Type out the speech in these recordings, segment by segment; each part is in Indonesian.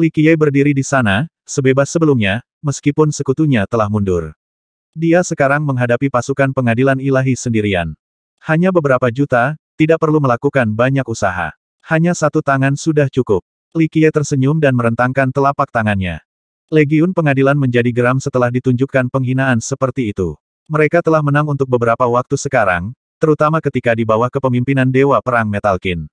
Li Qiye berdiri di sana, sebebas sebelumnya, meskipun sekutunya telah mundur. Dia sekarang menghadapi pasukan pengadilan ilahi sendirian. Hanya beberapa juta, tidak perlu melakukan banyak usaha. Hanya satu tangan sudah cukup. Li Qiye tersenyum dan merentangkan telapak tangannya. Legiun pengadilan menjadi geram setelah ditunjukkan penghinaan seperti itu. Mereka telah menang untuk beberapa waktu sekarang, terutama ketika di bawah kepemimpinan Dewa Perang Metalkin.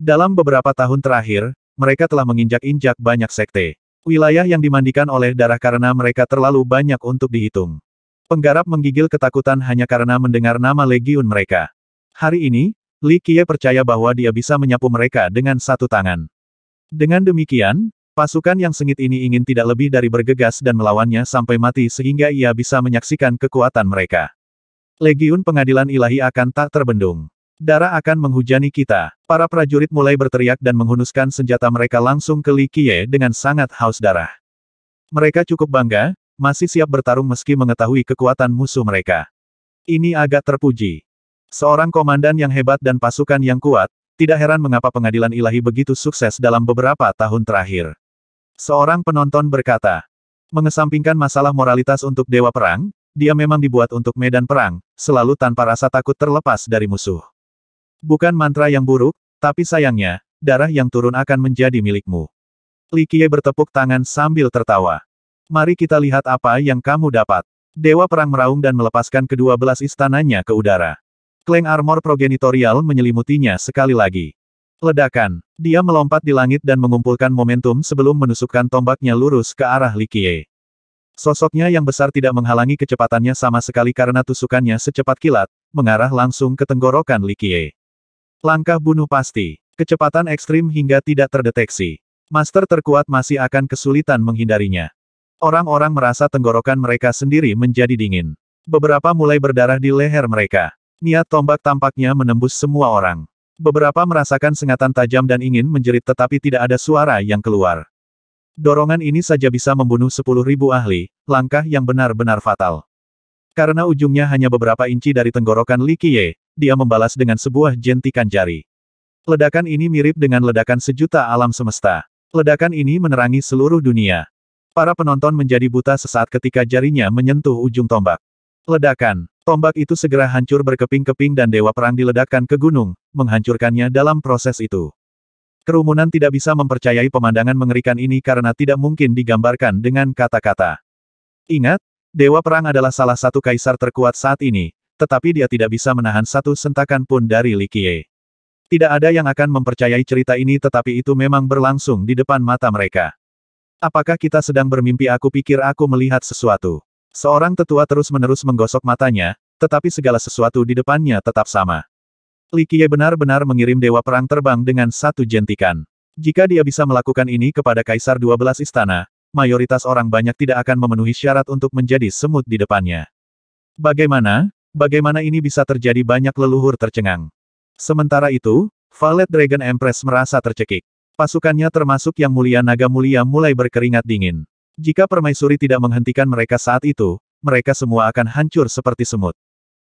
Dalam beberapa tahun terakhir, mereka telah menginjak-injak banyak sekte. Wilayah yang dimandikan oleh darah karena mereka terlalu banyak untuk dihitung. Penggarap menggigil ketakutan hanya karena mendengar nama legiun mereka. Hari ini, Li Kie percaya bahwa dia bisa menyapu mereka dengan satu tangan. Dengan demikian, pasukan yang sengit ini ingin tidak lebih dari bergegas dan melawannya sampai mati sehingga ia bisa menyaksikan kekuatan mereka. Legiun pengadilan ilahi akan tak terbendung. Darah akan menghujani kita. Para prajurit mulai berteriak dan menghunuskan senjata mereka langsung ke Li Qiye dengan sangat haus darah. Mereka cukup bangga, masih siap bertarung meski mengetahui kekuatan musuh mereka. Ini agak terpuji. Seorang komandan yang hebat dan pasukan yang kuat, tidak heran mengapa pengadilan ilahi begitu sukses dalam beberapa tahun terakhir. Seorang penonton berkata, mengesampingkan masalah moralitas untuk dewa perang, dia memang dibuat untuk medan perang, selalu tanpa rasa takut terlepas dari musuh. Bukan mantra yang buruk, tapi sayangnya, darah yang turun akan menjadi milikmu. Li Qiye bertepuk tangan sambil tertawa. Mari kita lihat apa yang kamu dapat. Dewa Perang meraung dan melepaskan kedua belas istananya ke udara. Kleng armor progenitorial menyelimutinya sekali lagi. Ledakan. Dia melompat di langit dan mengumpulkan momentum sebelum menusukkan tombaknya lurus ke arah Li Likie. Sosoknya yang besar tidak menghalangi kecepatannya sama sekali karena tusukannya secepat kilat, mengarah langsung ke tenggorokan Li Likie. Langkah bunuh pasti. Kecepatan ekstrim hingga tidak terdeteksi. Master terkuat masih akan kesulitan menghindarinya. Orang-orang merasa tenggorokan mereka sendiri menjadi dingin. Beberapa mulai berdarah di leher mereka. Niat tombak tampaknya menembus semua orang. Beberapa merasakan sengatan tajam dan ingin menjerit tetapi tidak ada suara yang keluar. Dorongan ini saja bisa membunuh ribu ahli, langkah yang benar-benar fatal. Karena ujungnya hanya beberapa inci dari tenggorokan Li Qiye, dia membalas dengan sebuah jentikan jari. Ledakan ini mirip dengan ledakan sejuta alam semesta. Ledakan ini menerangi seluruh dunia. Para penonton menjadi buta sesaat ketika jarinya menyentuh ujung tombak. Ledakan. Tombak itu segera hancur berkeping-keping dan Dewa Perang diledakkan ke gunung, menghancurkannya dalam proses itu. Kerumunan tidak bisa mempercayai pemandangan mengerikan ini karena tidak mungkin digambarkan dengan kata-kata. Ingat, Dewa Perang adalah salah satu kaisar terkuat saat ini, tetapi dia tidak bisa menahan satu sentakan pun dari Li Qiye. Tidak ada yang akan mempercayai cerita ini tetapi itu memang berlangsung di depan mata mereka. Apakah kita sedang bermimpi aku pikir aku melihat sesuatu. Seorang tetua terus-menerus menggosok matanya, tetapi segala sesuatu di depannya tetap sama. Li Qiye benar-benar mengirim Dewa Perang terbang dengan satu jentikan. Jika dia bisa melakukan ini kepada Kaisar 12 Istana, mayoritas orang banyak tidak akan memenuhi syarat untuk menjadi semut di depannya. Bagaimana, Bagaimana ini bisa terjadi banyak leluhur tercengang. Sementara itu, Valet Dragon Empress merasa tercekik. Pasukannya termasuk yang mulia naga mulia mulai berkeringat dingin. Jika permaisuri tidak menghentikan mereka saat itu, mereka semua akan hancur seperti semut.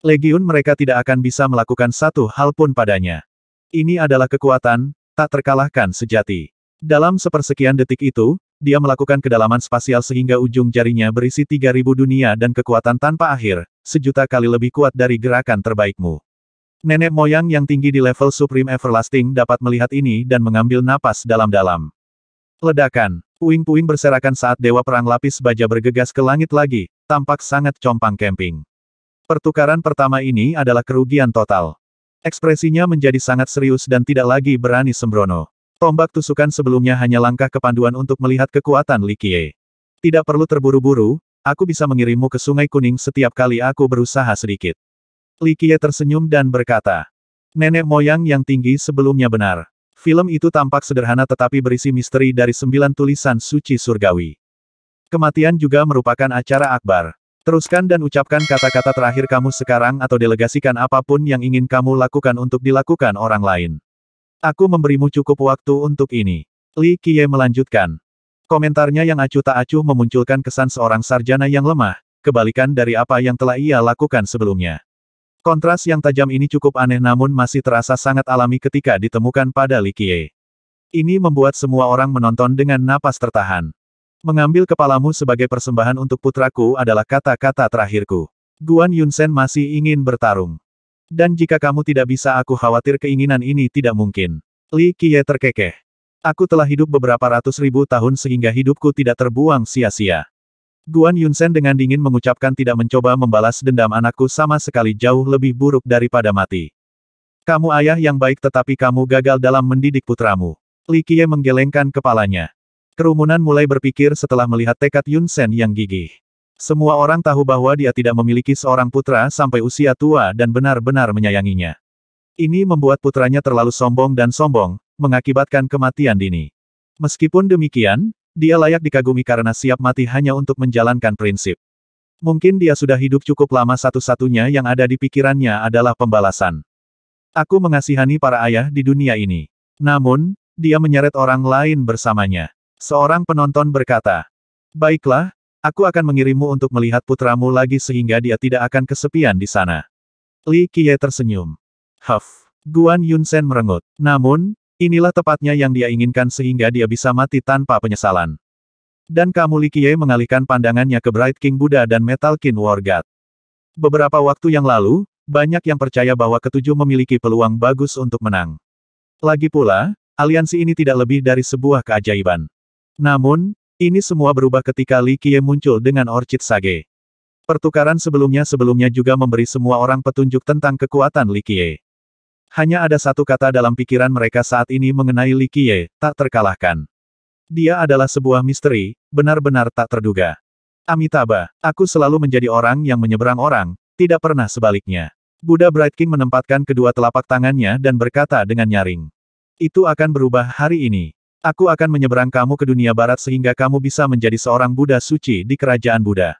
Legiun mereka tidak akan bisa melakukan satu hal pun padanya. Ini adalah kekuatan, tak terkalahkan sejati. Dalam sepersekian detik itu, dia melakukan kedalaman spasial sehingga ujung jarinya berisi 3000 dunia dan kekuatan tanpa akhir, sejuta kali lebih kuat dari gerakan terbaikmu. Nenek moyang yang tinggi di level Supreme Everlasting dapat melihat ini dan mengambil napas dalam-dalam. Ledakan, puing-puing berserakan saat Dewa Perang Lapis Baja bergegas ke langit lagi, tampak sangat compang camping. Pertukaran pertama ini adalah kerugian total. Ekspresinya menjadi sangat serius dan tidak lagi berani sembrono. Tombak tusukan sebelumnya hanya langkah kepanduan untuk melihat kekuatan Likie. Tidak perlu terburu-buru, Aku bisa mengirimmu ke Sungai Kuning setiap kali aku berusaha sedikit. Li Qiye tersenyum dan berkata, Nenek moyang yang tinggi sebelumnya benar. Film itu tampak sederhana tetapi berisi misteri dari sembilan tulisan suci surgawi. Kematian juga merupakan acara akbar. Teruskan dan ucapkan kata-kata terakhir kamu sekarang atau delegasikan apapun yang ingin kamu lakukan untuk dilakukan orang lain. Aku memberimu cukup waktu untuk ini. Li Qiye melanjutkan. Komentarnya yang acuh tak acuh memunculkan kesan seorang sarjana yang lemah, kebalikan dari apa yang telah ia lakukan sebelumnya. Kontras yang tajam ini cukup aneh namun masih terasa sangat alami ketika ditemukan pada Li Likie. Ini membuat semua orang menonton dengan napas tertahan. Mengambil kepalamu sebagai persembahan untuk putraku adalah kata-kata terakhirku. Guan Yunsen masih ingin bertarung. Dan jika kamu tidak bisa aku khawatir keinginan ini tidak mungkin. Li Qiye terkekeh. Aku telah hidup beberapa ratus ribu tahun sehingga hidupku tidak terbuang sia-sia. Guan Yunsen dengan dingin mengucapkan tidak mencoba membalas dendam anakku sama sekali jauh lebih buruk daripada mati. Kamu ayah yang baik tetapi kamu gagal dalam mendidik putramu. Li Qiye menggelengkan kepalanya. Kerumunan mulai berpikir setelah melihat tekad Yunsen yang gigih. Semua orang tahu bahwa dia tidak memiliki seorang putra sampai usia tua dan benar-benar menyayanginya. Ini membuat putranya terlalu sombong dan sombong, mengakibatkan kematian dini. Meskipun demikian, dia layak dikagumi karena siap mati hanya untuk menjalankan prinsip. Mungkin dia sudah hidup cukup lama satu-satunya yang ada di pikirannya adalah pembalasan. Aku mengasihani para ayah di dunia ini. Namun, dia menyeret orang lain bersamanya. Seorang penonton berkata, Baiklah, aku akan mengirimmu untuk melihat putramu lagi sehingga dia tidak akan kesepian di sana. Li Qiye tersenyum. Huff. Guan Yunsen merengut. Namun, Inilah tepatnya yang dia inginkan sehingga dia bisa mati tanpa penyesalan. Dan Li Likie mengalihkan pandangannya ke Bright King Buddha dan Metal King War God. Beberapa waktu yang lalu, banyak yang percaya bahwa ketujuh memiliki peluang bagus untuk menang. Lagi pula, aliansi ini tidak lebih dari sebuah keajaiban. Namun, ini semua berubah ketika Li muncul dengan Orchid Sage. Pertukaran sebelumnya-sebelumnya juga memberi semua orang petunjuk tentang kekuatan Li hanya ada satu kata dalam pikiran mereka saat ini mengenai Li Qiye, tak terkalahkan. Dia adalah sebuah misteri, benar-benar tak terduga. Amitabha, aku selalu menjadi orang yang menyeberang orang, tidak pernah sebaliknya. Buddha Bright King menempatkan kedua telapak tangannya dan berkata dengan nyaring. Itu akan berubah hari ini. Aku akan menyeberang kamu ke dunia barat sehingga kamu bisa menjadi seorang Buddha suci di kerajaan Buddha.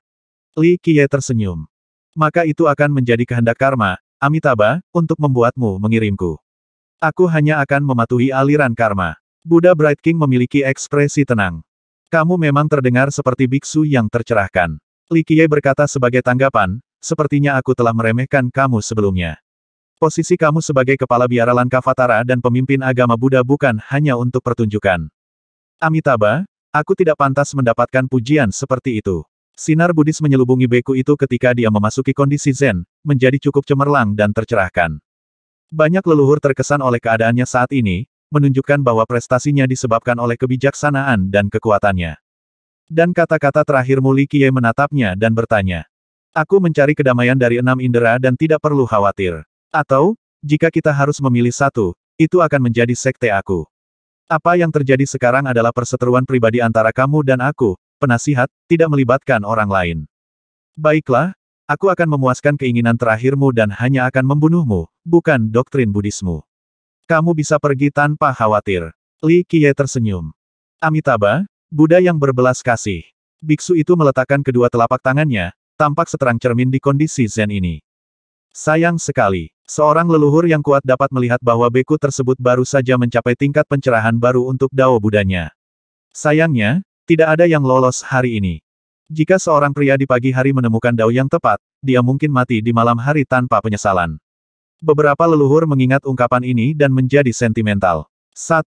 Li Qiye tersenyum. Maka itu akan menjadi kehendak karma, Amitabha, untuk membuatmu mengirimku. Aku hanya akan mematuhi aliran karma. Buddha Bright King memiliki ekspresi tenang. Kamu memang terdengar seperti biksu yang tercerahkan. Li berkata sebagai tanggapan, sepertinya aku telah meremehkan kamu sebelumnya. Posisi kamu sebagai kepala biara Lankavatara dan pemimpin agama Buddha bukan hanya untuk pertunjukan. Amitabha, aku tidak pantas mendapatkan pujian seperti itu. Sinar Buddhis menyelubungi beku itu ketika dia memasuki kondisi Zen, menjadi cukup cemerlang dan tercerahkan. Banyak leluhur terkesan oleh keadaannya saat ini, menunjukkan bahwa prestasinya disebabkan oleh kebijaksanaan dan kekuatannya. Dan kata-kata terakhir Muli Kie menatapnya dan bertanya. Aku mencari kedamaian dari enam indera dan tidak perlu khawatir. Atau, jika kita harus memilih satu, itu akan menjadi sekte aku. Apa yang terjadi sekarang adalah perseteruan pribadi antara kamu dan aku, penasihat, tidak melibatkan orang lain. Baiklah, aku akan memuaskan keinginan terakhirmu dan hanya akan membunuhmu, bukan doktrin Budismu. Kamu bisa pergi tanpa khawatir. Li Qiye tersenyum. Amitabha, Buddha yang berbelas kasih. Biksu itu meletakkan kedua telapak tangannya, tampak seterang cermin di kondisi Zen ini. Sayang sekali, seorang leluhur yang kuat dapat melihat bahwa beku tersebut baru saja mencapai tingkat pencerahan baru untuk dao budanya. Sayangnya, tidak ada yang lolos hari ini. Jika seorang pria di pagi hari menemukan dao yang tepat, dia mungkin mati di malam hari tanpa penyesalan. Beberapa leluhur mengingat ungkapan ini dan menjadi sentimental. 1.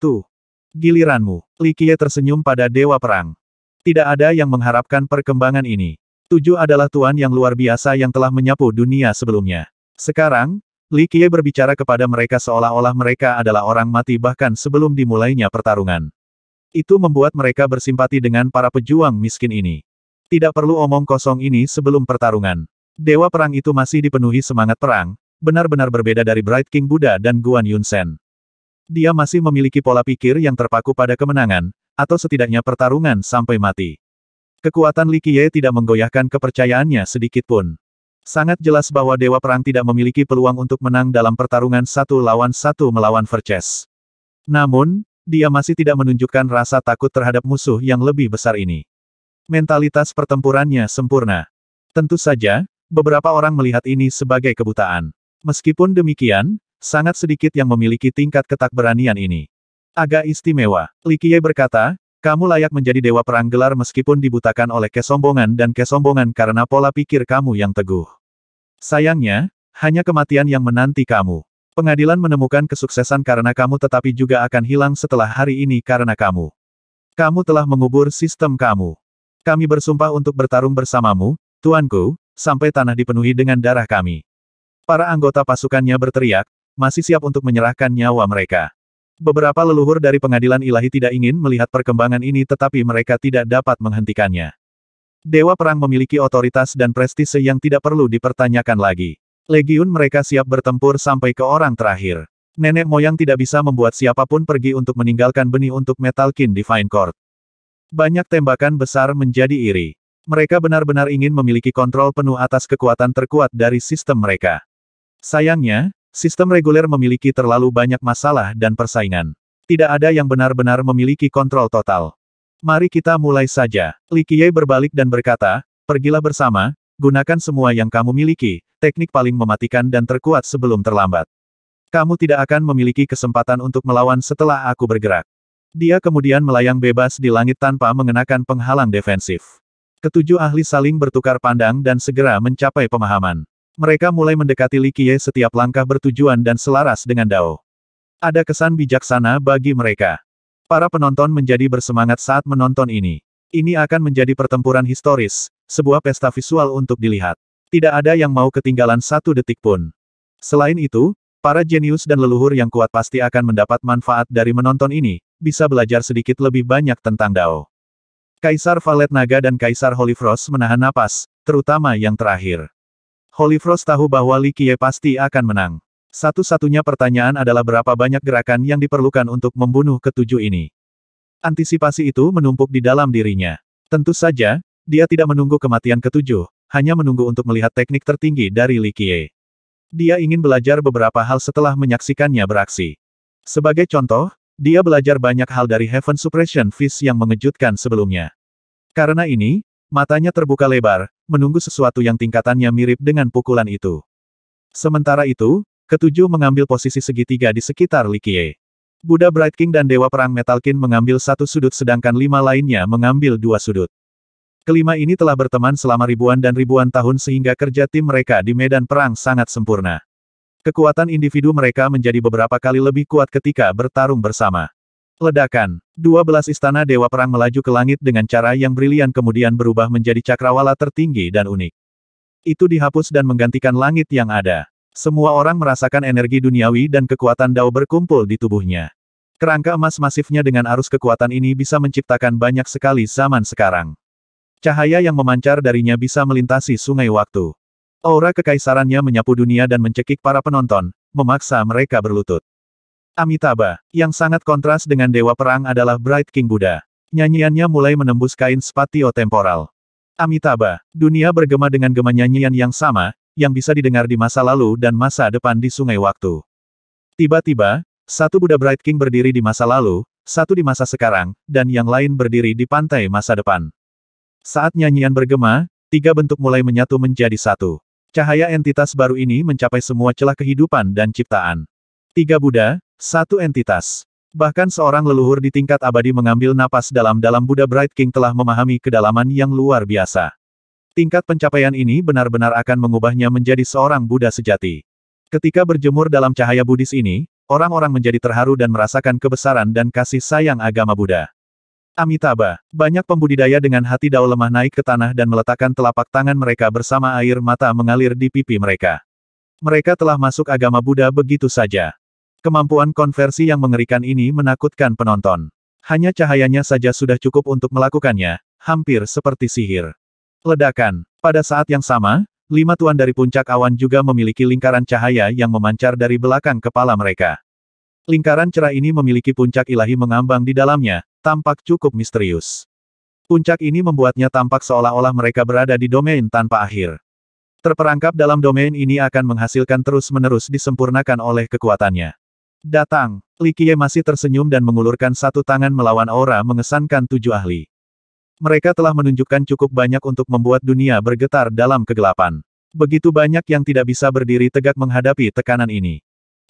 Giliranmu. Li Likie tersenyum pada Dewa Perang. Tidak ada yang mengharapkan perkembangan ini. Tujuh adalah tuan yang luar biasa yang telah menyapu dunia sebelumnya. Sekarang, Li Likie berbicara kepada mereka seolah-olah mereka adalah orang mati bahkan sebelum dimulainya pertarungan. Itu membuat mereka bersimpati dengan para pejuang miskin ini. Tidak perlu omong kosong ini sebelum pertarungan. Dewa perang itu masih dipenuhi semangat perang, benar-benar berbeda dari Bright King Buddha dan Guan Yunsen. Dia masih memiliki pola pikir yang terpaku pada kemenangan, atau setidaknya pertarungan sampai mati. Kekuatan Li Qiye tidak menggoyahkan kepercayaannya sedikitpun. Sangat jelas bahwa Dewa Perang tidak memiliki peluang untuk menang dalam pertarungan satu lawan satu melawan Verces. Namun, dia masih tidak menunjukkan rasa takut terhadap musuh yang lebih besar ini. Mentalitas pertempurannya sempurna. Tentu saja, beberapa orang melihat ini sebagai kebutaan. Meskipun demikian, sangat sedikit yang memiliki tingkat ketakberanian ini. Agak istimewa, Li Qiye berkata, kamu layak menjadi dewa perang gelar meskipun dibutakan oleh kesombongan dan kesombongan karena pola pikir kamu yang teguh. Sayangnya, hanya kematian yang menanti kamu. Pengadilan menemukan kesuksesan karena kamu tetapi juga akan hilang setelah hari ini karena kamu. Kamu telah mengubur sistem kamu. Kami bersumpah untuk bertarung bersamamu, Tuanku, sampai tanah dipenuhi dengan darah kami. Para anggota pasukannya berteriak, masih siap untuk menyerahkan nyawa mereka. Beberapa leluhur dari pengadilan ilahi tidak ingin melihat perkembangan ini tetapi mereka tidak dapat menghentikannya. Dewa Perang memiliki otoritas dan prestise yang tidak perlu dipertanyakan lagi. Legiun mereka siap bertempur sampai ke orang terakhir. Nenek moyang tidak bisa membuat siapapun pergi untuk meninggalkan benih untuk Metal Metalkin Divine Court. Banyak tembakan besar menjadi iri. Mereka benar-benar ingin memiliki kontrol penuh atas kekuatan terkuat dari sistem mereka. Sayangnya, sistem reguler memiliki terlalu banyak masalah dan persaingan. Tidak ada yang benar-benar memiliki kontrol total. Mari kita mulai saja. Likie berbalik dan berkata, pergilah bersama, gunakan semua yang kamu miliki, teknik paling mematikan dan terkuat sebelum terlambat. Kamu tidak akan memiliki kesempatan untuk melawan setelah aku bergerak. Dia kemudian melayang bebas di langit tanpa mengenakan penghalang defensif. Ketujuh ahli saling bertukar pandang dan segera mencapai pemahaman. Mereka mulai mendekati Li Qiye setiap langkah bertujuan dan selaras dengan Dao. Ada kesan bijaksana bagi mereka. Para penonton menjadi bersemangat saat menonton ini. Ini akan menjadi pertempuran historis, sebuah pesta visual untuk dilihat. Tidak ada yang mau ketinggalan satu detik pun. Selain itu, para jenius dan leluhur yang kuat pasti akan mendapat manfaat dari menonton ini, bisa belajar sedikit lebih banyak tentang Dao. Kaisar Valet Naga dan Kaisar Holy Frost menahan napas, terutama yang terakhir. Holy Frost tahu bahwa Li Qiye pasti akan menang. Satu-satunya pertanyaan adalah berapa banyak gerakan yang diperlukan untuk membunuh ketujuh ini. Antisipasi itu menumpuk di dalam dirinya. Tentu saja, dia tidak menunggu kematian ketujuh, hanya menunggu untuk melihat teknik tertinggi dari Li Qiye. Dia ingin belajar beberapa hal setelah menyaksikannya beraksi. Sebagai contoh, dia belajar banyak hal dari Heaven Suppression Fist yang mengejutkan sebelumnya. Karena ini, matanya terbuka lebar, menunggu sesuatu yang tingkatannya mirip dengan pukulan itu. Sementara itu, ketujuh mengambil posisi segitiga di sekitar Li Qiye. Buddha Bright King dan Dewa Perang Metalkin mengambil satu sudut sedangkan lima lainnya mengambil dua sudut. Kelima ini telah berteman selama ribuan dan ribuan tahun sehingga kerja tim mereka di medan perang sangat sempurna. Kekuatan individu mereka menjadi beberapa kali lebih kuat ketika bertarung bersama. Ledakan. 12 istana Dewa Perang melaju ke langit dengan cara yang brilian kemudian berubah menjadi cakrawala tertinggi dan unik. Itu dihapus dan menggantikan langit yang ada. Semua orang merasakan energi duniawi dan kekuatan Dao berkumpul di tubuhnya. Kerangka emas masifnya dengan arus kekuatan ini bisa menciptakan banyak sekali zaman sekarang. Cahaya yang memancar darinya bisa melintasi sungai waktu. Aura kekaisarannya menyapu dunia dan mencekik para penonton, memaksa mereka berlutut. Amitabha, yang sangat kontras dengan Dewa Perang adalah Bright King Buddha. Nyanyiannya mulai menembus kain spatio temporal. Amitabha, dunia bergema dengan gema nyanyian yang sama, yang bisa didengar di masa lalu dan masa depan di sungai waktu. Tiba-tiba, satu Buddha Bright King berdiri di masa lalu, satu di masa sekarang, dan yang lain berdiri di pantai masa depan. Saat nyanyian bergema, tiga bentuk mulai menyatu menjadi satu. Cahaya entitas baru ini mencapai semua celah kehidupan dan ciptaan. Tiga Buddha, satu entitas. Bahkan seorang leluhur di tingkat abadi mengambil napas dalam-dalam Buddha Bright King telah memahami kedalaman yang luar biasa. Tingkat pencapaian ini benar-benar akan mengubahnya menjadi seorang Buddha sejati. Ketika berjemur dalam cahaya Buddhis ini, orang-orang menjadi terharu dan merasakan kebesaran dan kasih sayang agama Buddha. Amitabha, banyak pembudidaya dengan hati dao lemah naik ke tanah dan meletakkan telapak tangan mereka bersama air mata mengalir di pipi mereka. Mereka telah masuk agama Buddha begitu saja. Kemampuan konversi yang mengerikan ini menakutkan penonton. Hanya cahayanya saja sudah cukup untuk melakukannya, hampir seperti sihir. Ledakan. Pada saat yang sama, lima tuan dari puncak awan juga memiliki lingkaran cahaya yang memancar dari belakang kepala mereka. Lingkaran cerah ini memiliki puncak ilahi mengambang di dalamnya, tampak cukup misterius. Puncak ini membuatnya tampak seolah-olah mereka berada di domain tanpa akhir. Terperangkap dalam domain ini akan menghasilkan terus-menerus disempurnakan oleh kekuatannya. Datang, Likie masih tersenyum dan mengulurkan satu tangan melawan aura mengesankan tujuh ahli. Mereka telah menunjukkan cukup banyak untuk membuat dunia bergetar dalam kegelapan. Begitu banyak yang tidak bisa berdiri tegak menghadapi tekanan ini.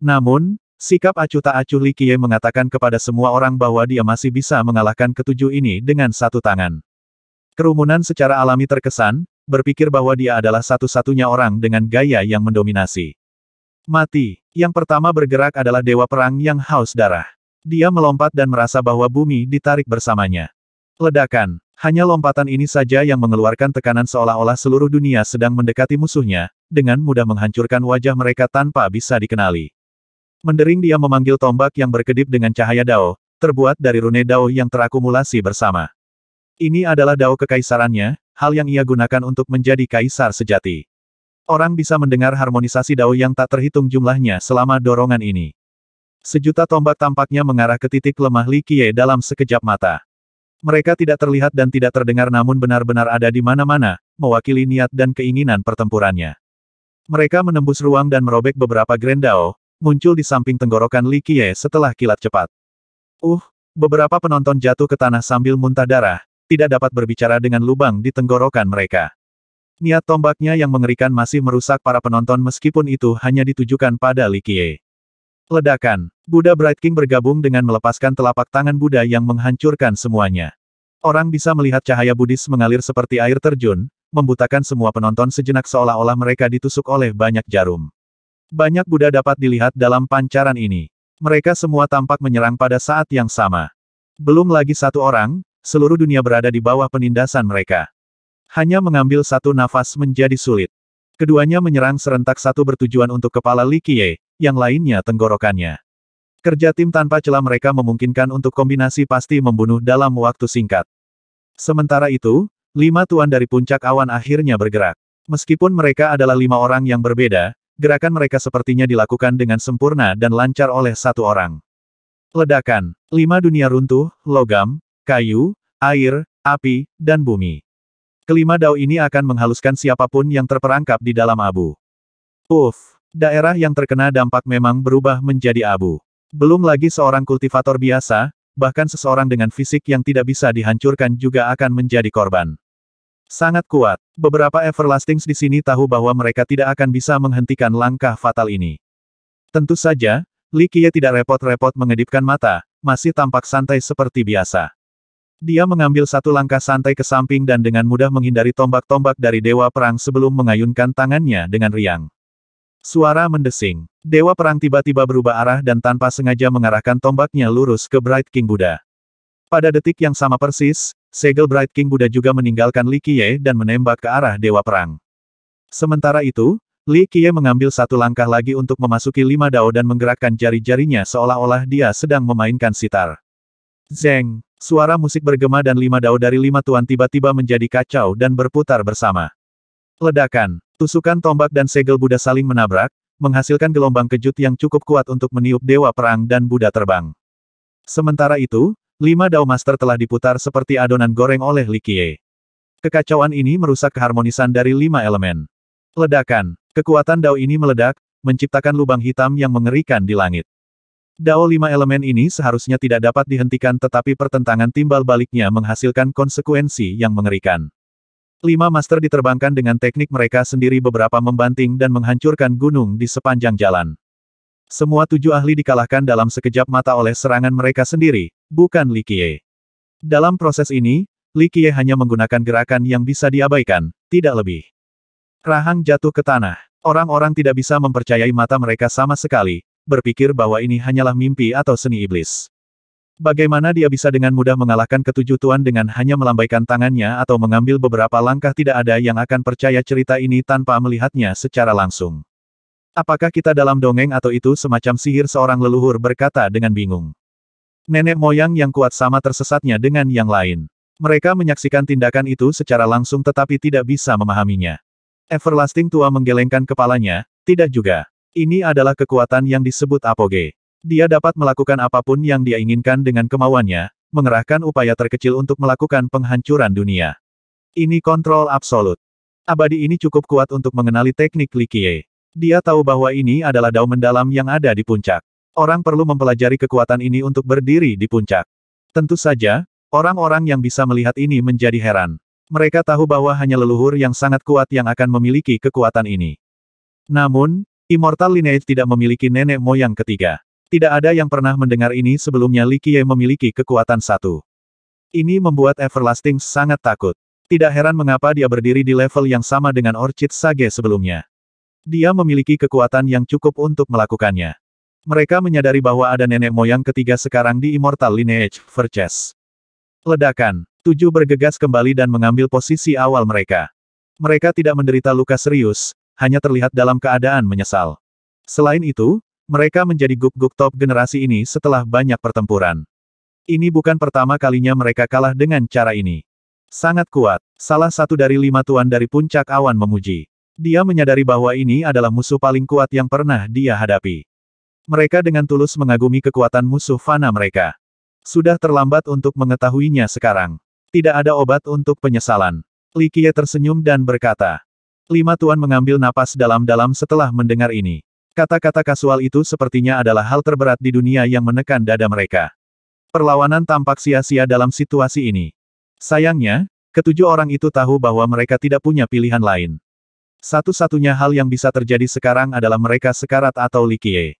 Namun, Sikap acuh tak acuh Li Qiye mengatakan kepada semua orang bahwa dia masih bisa mengalahkan ketujuh ini dengan satu tangan. Kerumunan secara alami terkesan, berpikir bahwa dia adalah satu-satunya orang dengan gaya yang mendominasi. Mati. Yang pertama bergerak adalah Dewa Perang yang haus darah. Dia melompat dan merasa bahwa bumi ditarik bersamanya. Ledakan. Hanya lompatan ini saja yang mengeluarkan tekanan seolah-olah seluruh dunia sedang mendekati musuhnya, dengan mudah menghancurkan wajah mereka tanpa bisa dikenali. Mendering dia memanggil tombak yang berkedip dengan cahaya Dao, terbuat dari rune Dao yang terakumulasi bersama. Ini adalah Dao kekaisarannya, hal yang ia gunakan untuk menjadi kaisar sejati. Orang bisa mendengar harmonisasi Dao yang tak terhitung jumlahnya selama dorongan ini. Sejuta tombak tampaknya mengarah ke titik lemah Li Qiye dalam sekejap mata. Mereka tidak terlihat dan tidak terdengar namun benar-benar ada di mana-mana, mewakili niat dan keinginan pertempurannya. Mereka menembus ruang dan merobek beberapa Grand Dao, muncul di samping tenggorokan Li Qiye setelah kilat cepat. Uh, beberapa penonton jatuh ke tanah sambil muntah darah, tidak dapat berbicara dengan lubang di tenggorokan mereka. Niat tombaknya yang mengerikan masih merusak para penonton meskipun itu hanya ditujukan pada Li Qiye. Ledakan, Buddha Bright King bergabung dengan melepaskan telapak tangan Buddha yang menghancurkan semuanya. Orang bisa melihat cahaya Buddhis mengalir seperti air terjun, membutakan semua penonton sejenak seolah-olah mereka ditusuk oleh banyak jarum. Banyak Buddha dapat dilihat dalam pancaran ini. Mereka semua tampak menyerang pada saat yang sama. Belum lagi satu orang, seluruh dunia berada di bawah penindasan mereka. Hanya mengambil satu nafas menjadi sulit. Keduanya menyerang serentak satu bertujuan untuk kepala Li Qiye, yang lainnya tenggorokannya. Kerja tim tanpa celah mereka memungkinkan untuk kombinasi pasti membunuh dalam waktu singkat. Sementara itu, lima tuan dari puncak awan akhirnya bergerak. Meskipun mereka adalah lima orang yang berbeda, Gerakan mereka sepertinya dilakukan dengan sempurna dan lancar oleh satu orang. Ledakan. Lima dunia runtuh, logam, kayu, air, api, dan bumi. Kelima dao ini akan menghaluskan siapapun yang terperangkap di dalam abu. Uff, daerah yang terkena dampak memang berubah menjadi abu. Belum lagi seorang kultivator biasa, bahkan seseorang dengan fisik yang tidak bisa dihancurkan juga akan menjadi korban. Sangat kuat. Beberapa Everlastings di sini tahu bahwa mereka tidak akan bisa menghentikan langkah fatal ini. Tentu saja, Li Qiye tidak repot-repot mengedipkan mata, masih tampak santai seperti biasa. Dia mengambil satu langkah santai ke samping dan dengan mudah menghindari tombak-tombak dari Dewa Perang sebelum mengayunkan tangannya dengan riang. Suara mendesing. Dewa Perang tiba-tiba berubah arah dan tanpa sengaja mengarahkan tombaknya lurus ke Bright King Buddha. Pada detik yang sama persis, Segel Bright King Buddha juga meninggalkan Li Qiye dan menembak ke arah Dewa Perang. Sementara itu, Li Qiye mengambil satu langkah lagi untuk memasuki lima dao dan menggerakkan jari-jarinya seolah-olah dia sedang memainkan sitar. Zeng! Suara musik bergema dan lima dao dari lima tuan tiba-tiba menjadi kacau dan berputar bersama. Ledakan, tusukan tombak dan segel Buddha saling menabrak, menghasilkan gelombang kejut yang cukup kuat untuk meniup Dewa Perang dan Buddha terbang. Sementara itu, Lima Dao Master telah diputar seperti adonan goreng oleh Li Likie. Kekacauan ini merusak keharmonisan dari lima elemen. Ledakan. Kekuatan Dao ini meledak, menciptakan lubang hitam yang mengerikan di langit. Dao lima elemen ini seharusnya tidak dapat dihentikan tetapi pertentangan timbal baliknya menghasilkan konsekuensi yang mengerikan. Lima master diterbangkan dengan teknik mereka sendiri beberapa membanting dan menghancurkan gunung di sepanjang jalan. Semua tujuh ahli dikalahkan dalam sekejap mata oleh serangan mereka sendiri, bukan Li Qiye. Dalam proses ini, Li Qiye hanya menggunakan gerakan yang bisa diabaikan, tidak lebih. Rahang jatuh ke tanah. Orang-orang tidak bisa mempercayai mata mereka sama sekali, berpikir bahwa ini hanyalah mimpi atau seni iblis. Bagaimana dia bisa dengan mudah mengalahkan ketujuh tuan dengan hanya melambaikan tangannya atau mengambil beberapa langkah tidak ada yang akan percaya cerita ini tanpa melihatnya secara langsung. Apakah kita dalam dongeng atau itu semacam sihir seorang leluhur berkata dengan bingung. Nenek moyang yang kuat sama tersesatnya dengan yang lain. Mereka menyaksikan tindakan itu secara langsung tetapi tidak bisa memahaminya. Everlasting tua menggelengkan kepalanya, tidak juga. Ini adalah kekuatan yang disebut apoge. Dia dapat melakukan apapun yang dia inginkan dengan kemauannya, mengerahkan upaya terkecil untuk melakukan penghancuran dunia. Ini kontrol absolut. Abadi ini cukup kuat untuk mengenali teknik Likie. Dia tahu bahwa ini adalah daun mendalam yang ada di puncak. Orang perlu mempelajari kekuatan ini untuk berdiri di puncak. Tentu saja, orang-orang yang bisa melihat ini menjadi heran. Mereka tahu bahwa hanya leluhur yang sangat kuat yang akan memiliki kekuatan ini. Namun, Immortal Lineage tidak memiliki nenek moyang ketiga. Tidak ada yang pernah mendengar ini sebelumnya Li Qiye memiliki kekuatan satu. Ini membuat Everlasting sangat takut. Tidak heran mengapa dia berdiri di level yang sama dengan Orchid Sage sebelumnya. Dia memiliki kekuatan yang cukup untuk melakukannya. Mereka menyadari bahwa ada nenek moyang ketiga sekarang di Immortal Lineage, Verches. Ledakan. Tujuh bergegas kembali dan mengambil posisi awal mereka. Mereka tidak menderita luka serius, hanya terlihat dalam keadaan menyesal. Selain itu, mereka menjadi guk-guk top generasi ini setelah banyak pertempuran. Ini bukan pertama kalinya mereka kalah dengan cara ini. Sangat kuat, salah satu dari lima tuan dari puncak awan memuji. Dia menyadari bahwa ini adalah musuh paling kuat yang pernah dia hadapi. Mereka dengan tulus mengagumi kekuatan musuh fana mereka. Sudah terlambat untuk mengetahuinya sekarang. Tidak ada obat untuk penyesalan. Li Qiye tersenyum dan berkata. Lima tuan mengambil napas dalam-dalam setelah mendengar ini. Kata-kata kasual itu sepertinya adalah hal terberat di dunia yang menekan dada mereka. Perlawanan tampak sia-sia dalam situasi ini. Sayangnya, ketujuh orang itu tahu bahwa mereka tidak punya pilihan lain. Satu-satunya hal yang bisa terjadi sekarang adalah mereka sekarat atau Qiye.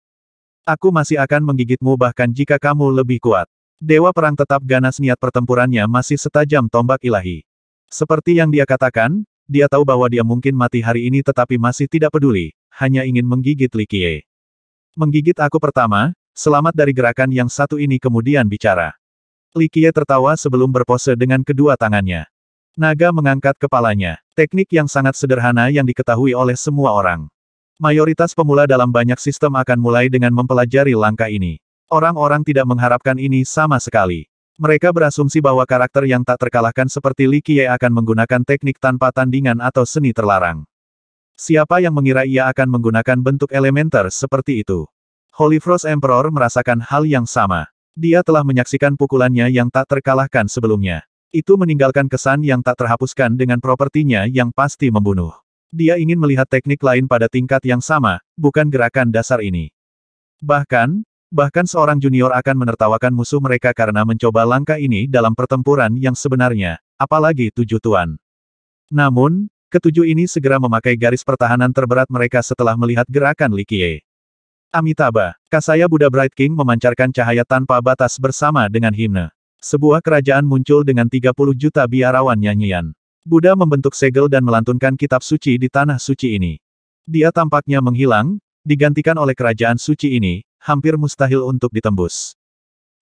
Aku masih akan menggigitmu bahkan jika kamu lebih kuat. Dewa Perang tetap ganas niat pertempurannya masih setajam tombak ilahi. Seperti yang dia katakan, dia tahu bahwa dia mungkin mati hari ini tetapi masih tidak peduli, hanya ingin menggigit Likie. Menggigit aku pertama, selamat dari gerakan yang satu ini kemudian bicara. Likie tertawa sebelum berpose dengan kedua tangannya. Naga mengangkat kepalanya, teknik yang sangat sederhana yang diketahui oleh semua orang. Mayoritas pemula dalam banyak sistem akan mulai dengan mempelajari langkah ini. Orang-orang tidak mengharapkan ini sama sekali. Mereka berasumsi bahwa karakter yang tak terkalahkan seperti Li Qiye akan menggunakan teknik tanpa tandingan atau seni terlarang. Siapa yang mengira ia akan menggunakan bentuk elementer seperti itu? Holy Frost Emperor merasakan hal yang sama. Dia telah menyaksikan pukulannya yang tak terkalahkan sebelumnya. Itu meninggalkan kesan yang tak terhapuskan dengan propertinya yang pasti membunuh. Dia ingin melihat teknik lain pada tingkat yang sama, bukan gerakan dasar ini. Bahkan, bahkan seorang junior akan menertawakan musuh mereka karena mencoba langkah ini dalam pertempuran yang sebenarnya, apalagi tujuh tuan. Namun, ketujuh ini segera memakai garis pertahanan terberat mereka setelah melihat gerakan Likie. Amitabha, Kasaya Buddha Bright King memancarkan cahaya tanpa batas bersama dengan himne. Sebuah kerajaan muncul dengan 30 juta biarawan nyanyian. Buddha membentuk segel dan melantunkan kitab suci di tanah suci ini. Dia tampaknya menghilang, digantikan oleh kerajaan suci ini, hampir mustahil untuk ditembus.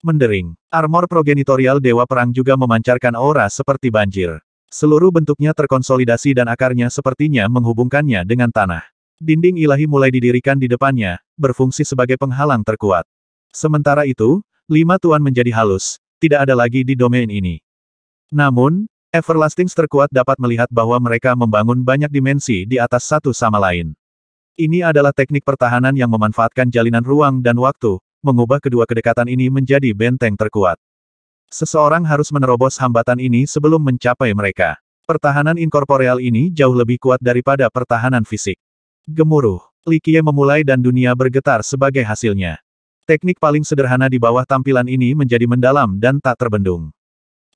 Mendering. Armor progenitorial Dewa Perang juga memancarkan aura seperti banjir. Seluruh bentuknya terkonsolidasi dan akarnya sepertinya menghubungkannya dengan tanah. Dinding ilahi mulai didirikan di depannya, berfungsi sebagai penghalang terkuat. Sementara itu, lima tuan menjadi halus, tidak ada lagi di domain ini. Namun, Everlastings terkuat dapat melihat bahwa mereka membangun banyak dimensi di atas satu sama lain. Ini adalah teknik pertahanan yang memanfaatkan jalinan ruang dan waktu, mengubah kedua kedekatan ini menjadi benteng terkuat. Seseorang harus menerobos hambatan ini sebelum mencapai mereka. Pertahanan inkorporeal ini jauh lebih kuat daripada pertahanan fisik. Gemuruh, Likie memulai dan dunia bergetar sebagai hasilnya. Teknik paling sederhana di bawah tampilan ini menjadi mendalam dan tak terbendung.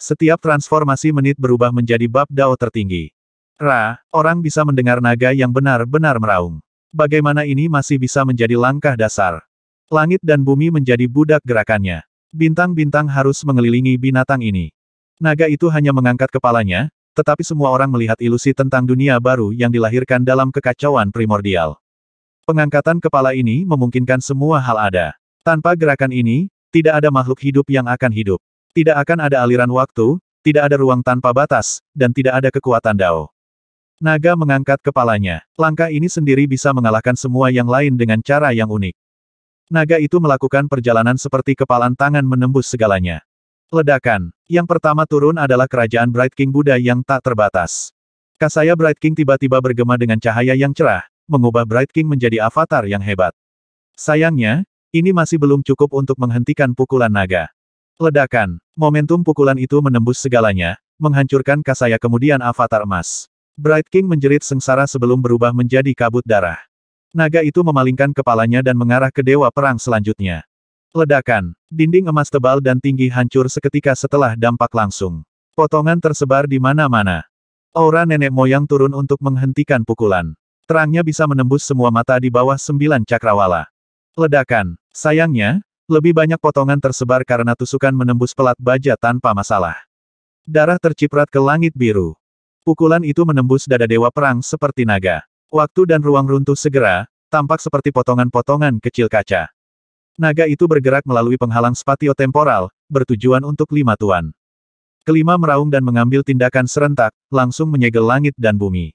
Setiap transformasi menit berubah menjadi bab dao tertinggi. Ra, orang bisa mendengar naga yang benar-benar meraung. Bagaimana ini masih bisa menjadi langkah dasar? Langit dan bumi menjadi budak gerakannya. Bintang-bintang harus mengelilingi binatang ini. Naga itu hanya mengangkat kepalanya, tetapi semua orang melihat ilusi tentang dunia baru yang dilahirkan dalam kekacauan primordial. Pengangkatan kepala ini memungkinkan semua hal ada. Tanpa gerakan ini, tidak ada makhluk hidup yang akan hidup. Tidak akan ada aliran waktu, tidak ada ruang tanpa batas, dan tidak ada kekuatan dao. Naga mengangkat kepalanya. Langkah ini sendiri bisa mengalahkan semua yang lain dengan cara yang unik. Naga itu melakukan perjalanan seperti kepalan tangan menembus segalanya. Ledakan. Yang pertama turun adalah kerajaan Bright King Buddha yang tak terbatas. Kasaya Bright King tiba-tiba bergema dengan cahaya yang cerah, mengubah Bright King menjadi avatar yang hebat. Sayangnya, ini masih belum cukup untuk menghentikan pukulan naga. Ledakan. Momentum pukulan itu menembus segalanya, menghancurkan kasaya kemudian avatar emas. Bright King menjerit sengsara sebelum berubah menjadi kabut darah. Naga itu memalingkan kepalanya dan mengarah ke dewa perang selanjutnya. Ledakan. Dinding emas tebal dan tinggi hancur seketika setelah dampak langsung. Potongan tersebar di mana-mana. Aura nenek moyang turun untuk menghentikan pukulan. Terangnya bisa menembus semua mata di bawah sembilan cakrawala. Ledakan. Sayangnya, lebih banyak potongan tersebar karena tusukan menembus pelat baja tanpa masalah. Darah terciprat ke langit biru. Pukulan itu menembus dada dewa perang seperti naga. Waktu dan ruang runtuh segera, tampak seperti potongan-potongan kecil kaca. Naga itu bergerak melalui penghalang spatio temporal, bertujuan untuk lima tuan. Kelima meraung dan mengambil tindakan serentak, langsung menyegel langit dan bumi.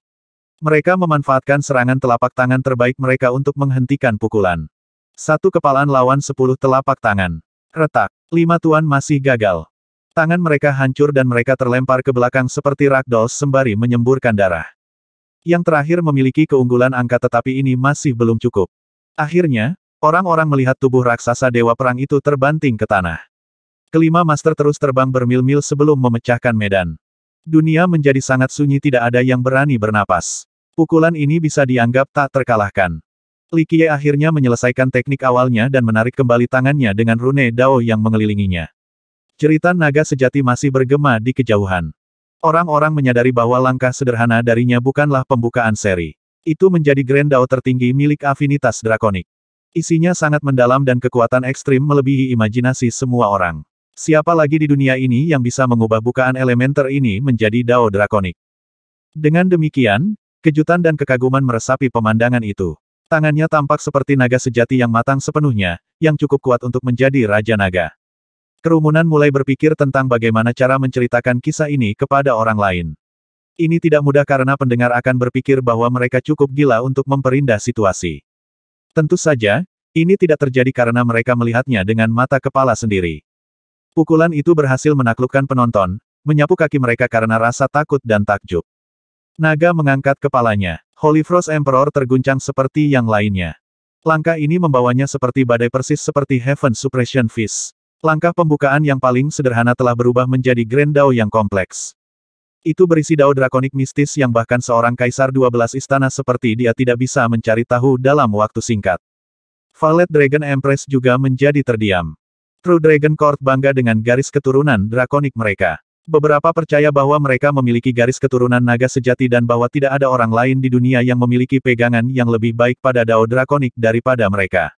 Mereka memanfaatkan serangan telapak tangan terbaik mereka untuk menghentikan pukulan. Satu kepalan lawan sepuluh telapak tangan. Retak. Lima tuan masih gagal. Tangan mereka hancur dan mereka terlempar ke belakang seperti ragdolls sembari menyemburkan darah. Yang terakhir memiliki keunggulan angka tetapi ini masih belum cukup. Akhirnya, orang-orang melihat tubuh raksasa dewa perang itu terbanting ke tanah. Kelima master terus terbang bermil-mil sebelum memecahkan medan. Dunia menjadi sangat sunyi tidak ada yang berani bernapas. Pukulan ini bisa dianggap tak terkalahkan. Qiye akhirnya menyelesaikan teknik awalnya dan menarik kembali tangannya dengan rune Dao yang mengelilinginya. Cerita naga sejati masih bergema di kejauhan. Orang-orang menyadari bahwa langkah sederhana darinya bukanlah pembukaan seri. Itu menjadi Grand Dao tertinggi milik afinitas drakonik. Isinya sangat mendalam dan kekuatan ekstrim melebihi imajinasi semua orang. Siapa lagi di dunia ini yang bisa mengubah bukaan elementer ini menjadi Dao drakonik? Dengan demikian, kejutan dan kekaguman meresapi pemandangan itu. Tangannya tampak seperti naga sejati yang matang sepenuhnya, yang cukup kuat untuk menjadi Raja Naga. Kerumunan mulai berpikir tentang bagaimana cara menceritakan kisah ini kepada orang lain. Ini tidak mudah karena pendengar akan berpikir bahwa mereka cukup gila untuk memperindah situasi. Tentu saja, ini tidak terjadi karena mereka melihatnya dengan mata kepala sendiri. Pukulan itu berhasil menaklukkan penonton, menyapu kaki mereka karena rasa takut dan takjub. Naga mengangkat kepalanya. Holy Frost Emperor terguncang seperti yang lainnya. Langkah ini membawanya seperti badai persis seperti Heaven Suppression Fist. Langkah pembukaan yang paling sederhana telah berubah menjadi Grand Dao yang kompleks. Itu berisi Dao drakonik mistis yang bahkan seorang kaisar 12 istana seperti dia tidak bisa mencari tahu dalam waktu singkat. Valet Dragon Empress juga menjadi terdiam. True Dragon Court bangga dengan garis keturunan drakonik mereka. Beberapa percaya bahwa mereka memiliki garis keturunan naga sejati dan bahwa tidak ada orang lain di dunia yang memiliki pegangan yang lebih baik pada Dao Drakonik daripada mereka.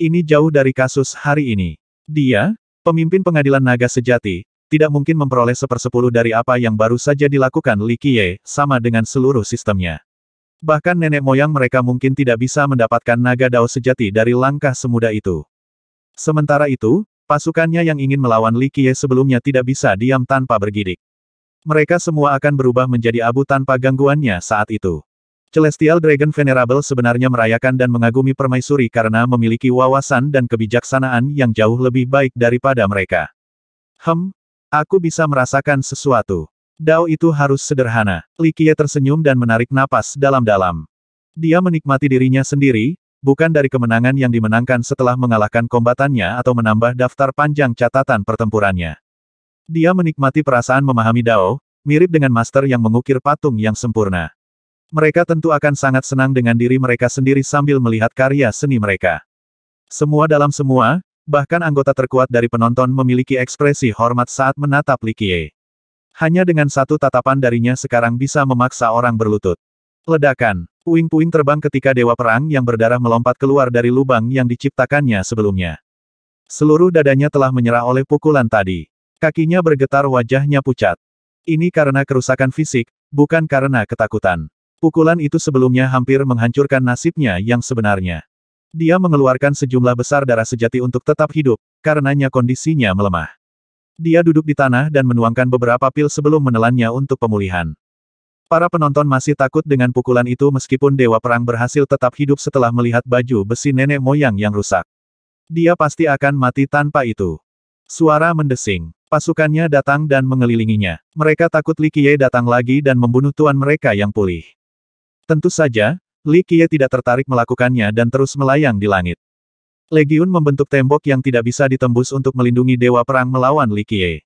Ini jauh dari kasus hari ini. Dia, pemimpin pengadilan naga sejati, tidak mungkin memperoleh sepersepuluh dari apa yang baru saja dilakukan Li Qiye, sama dengan seluruh sistemnya. Bahkan nenek moyang mereka mungkin tidak bisa mendapatkan naga Dao sejati dari langkah semudah itu. Sementara itu, Pasukannya yang ingin melawan Li Qiye sebelumnya tidak bisa diam tanpa bergidik. Mereka semua akan berubah menjadi abu tanpa gangguannya saat itu. Celestial Dragon Venerable sebenarnya merayakan dan mengagumi permaisuri karena memiliki wawasan dan kebijaksanaan yang jauh lebih baik daripada mereka. Hem, aku bisa merasakan sesuatu. Dao itu harus sederhana. Likie tersenyum dan menarik napas dalam-dalam. Dia menikmati dirinya sendiri, bukan dari kemenangan yang dimenangkan setelah mengalahkan kombatannya atau menambah daftar panjang catatan pertempurannya. Dia menikmati perasaan memahami Dao, mirip dengan master yang mengukir patung yang sempurna. Mereka tentu akan sangat senang dengan diri mereka sendiri sambil melihat karya seni mereka. Semua dalam semua, bahkan anggota terkuat dari penonton memiliki ekspresi hormat saat menatap Likie. Hanya dengan satu tatapan darinya sekarang bisa memaksa orang berlutut. Ledakan. Puing-puing terbang ketika dewa perang yang berdarah melompat keluar dari lubang yang diciptakannya sebelumnya. Seluruh dadanya telah menyerah oleh pukulan tadi. Kakinya bergetar wajahnya pucat. Ini karena kerusakan fisik, bukan karena ketakutan. Pukulan itu sebelumnya hampir menghancurkan nasibnya yang sebenarnya. Dia mengeluarkan sejumlah besar darah sejati untuk tetap hidup, karenanya kondisinya melemah. Dia duduk di tanah dan menuangkan beberapa pil sebelum menelannya untuk pemulihan. Para penonton masih takut dengan pukulan itu meskipun Dewa Perang berhasil tetap hidup setelah melihat baju besi nenek moyang yang rusak. Dia pasti akan mati tanpa itu. Suara mendesing. Pasukannya datang dan mengelilinginya. Mereka takut Li Qiye datang lagi dan membunuh tuan mereka yang pulih. Tentu saja, Li Qiye tidak tertarik melakukannya dan terus melayang di langit. Legiun membentuk tembok yang tidak bisa ditembus untuk melindungi Dewa Perang melawan Li Qiye.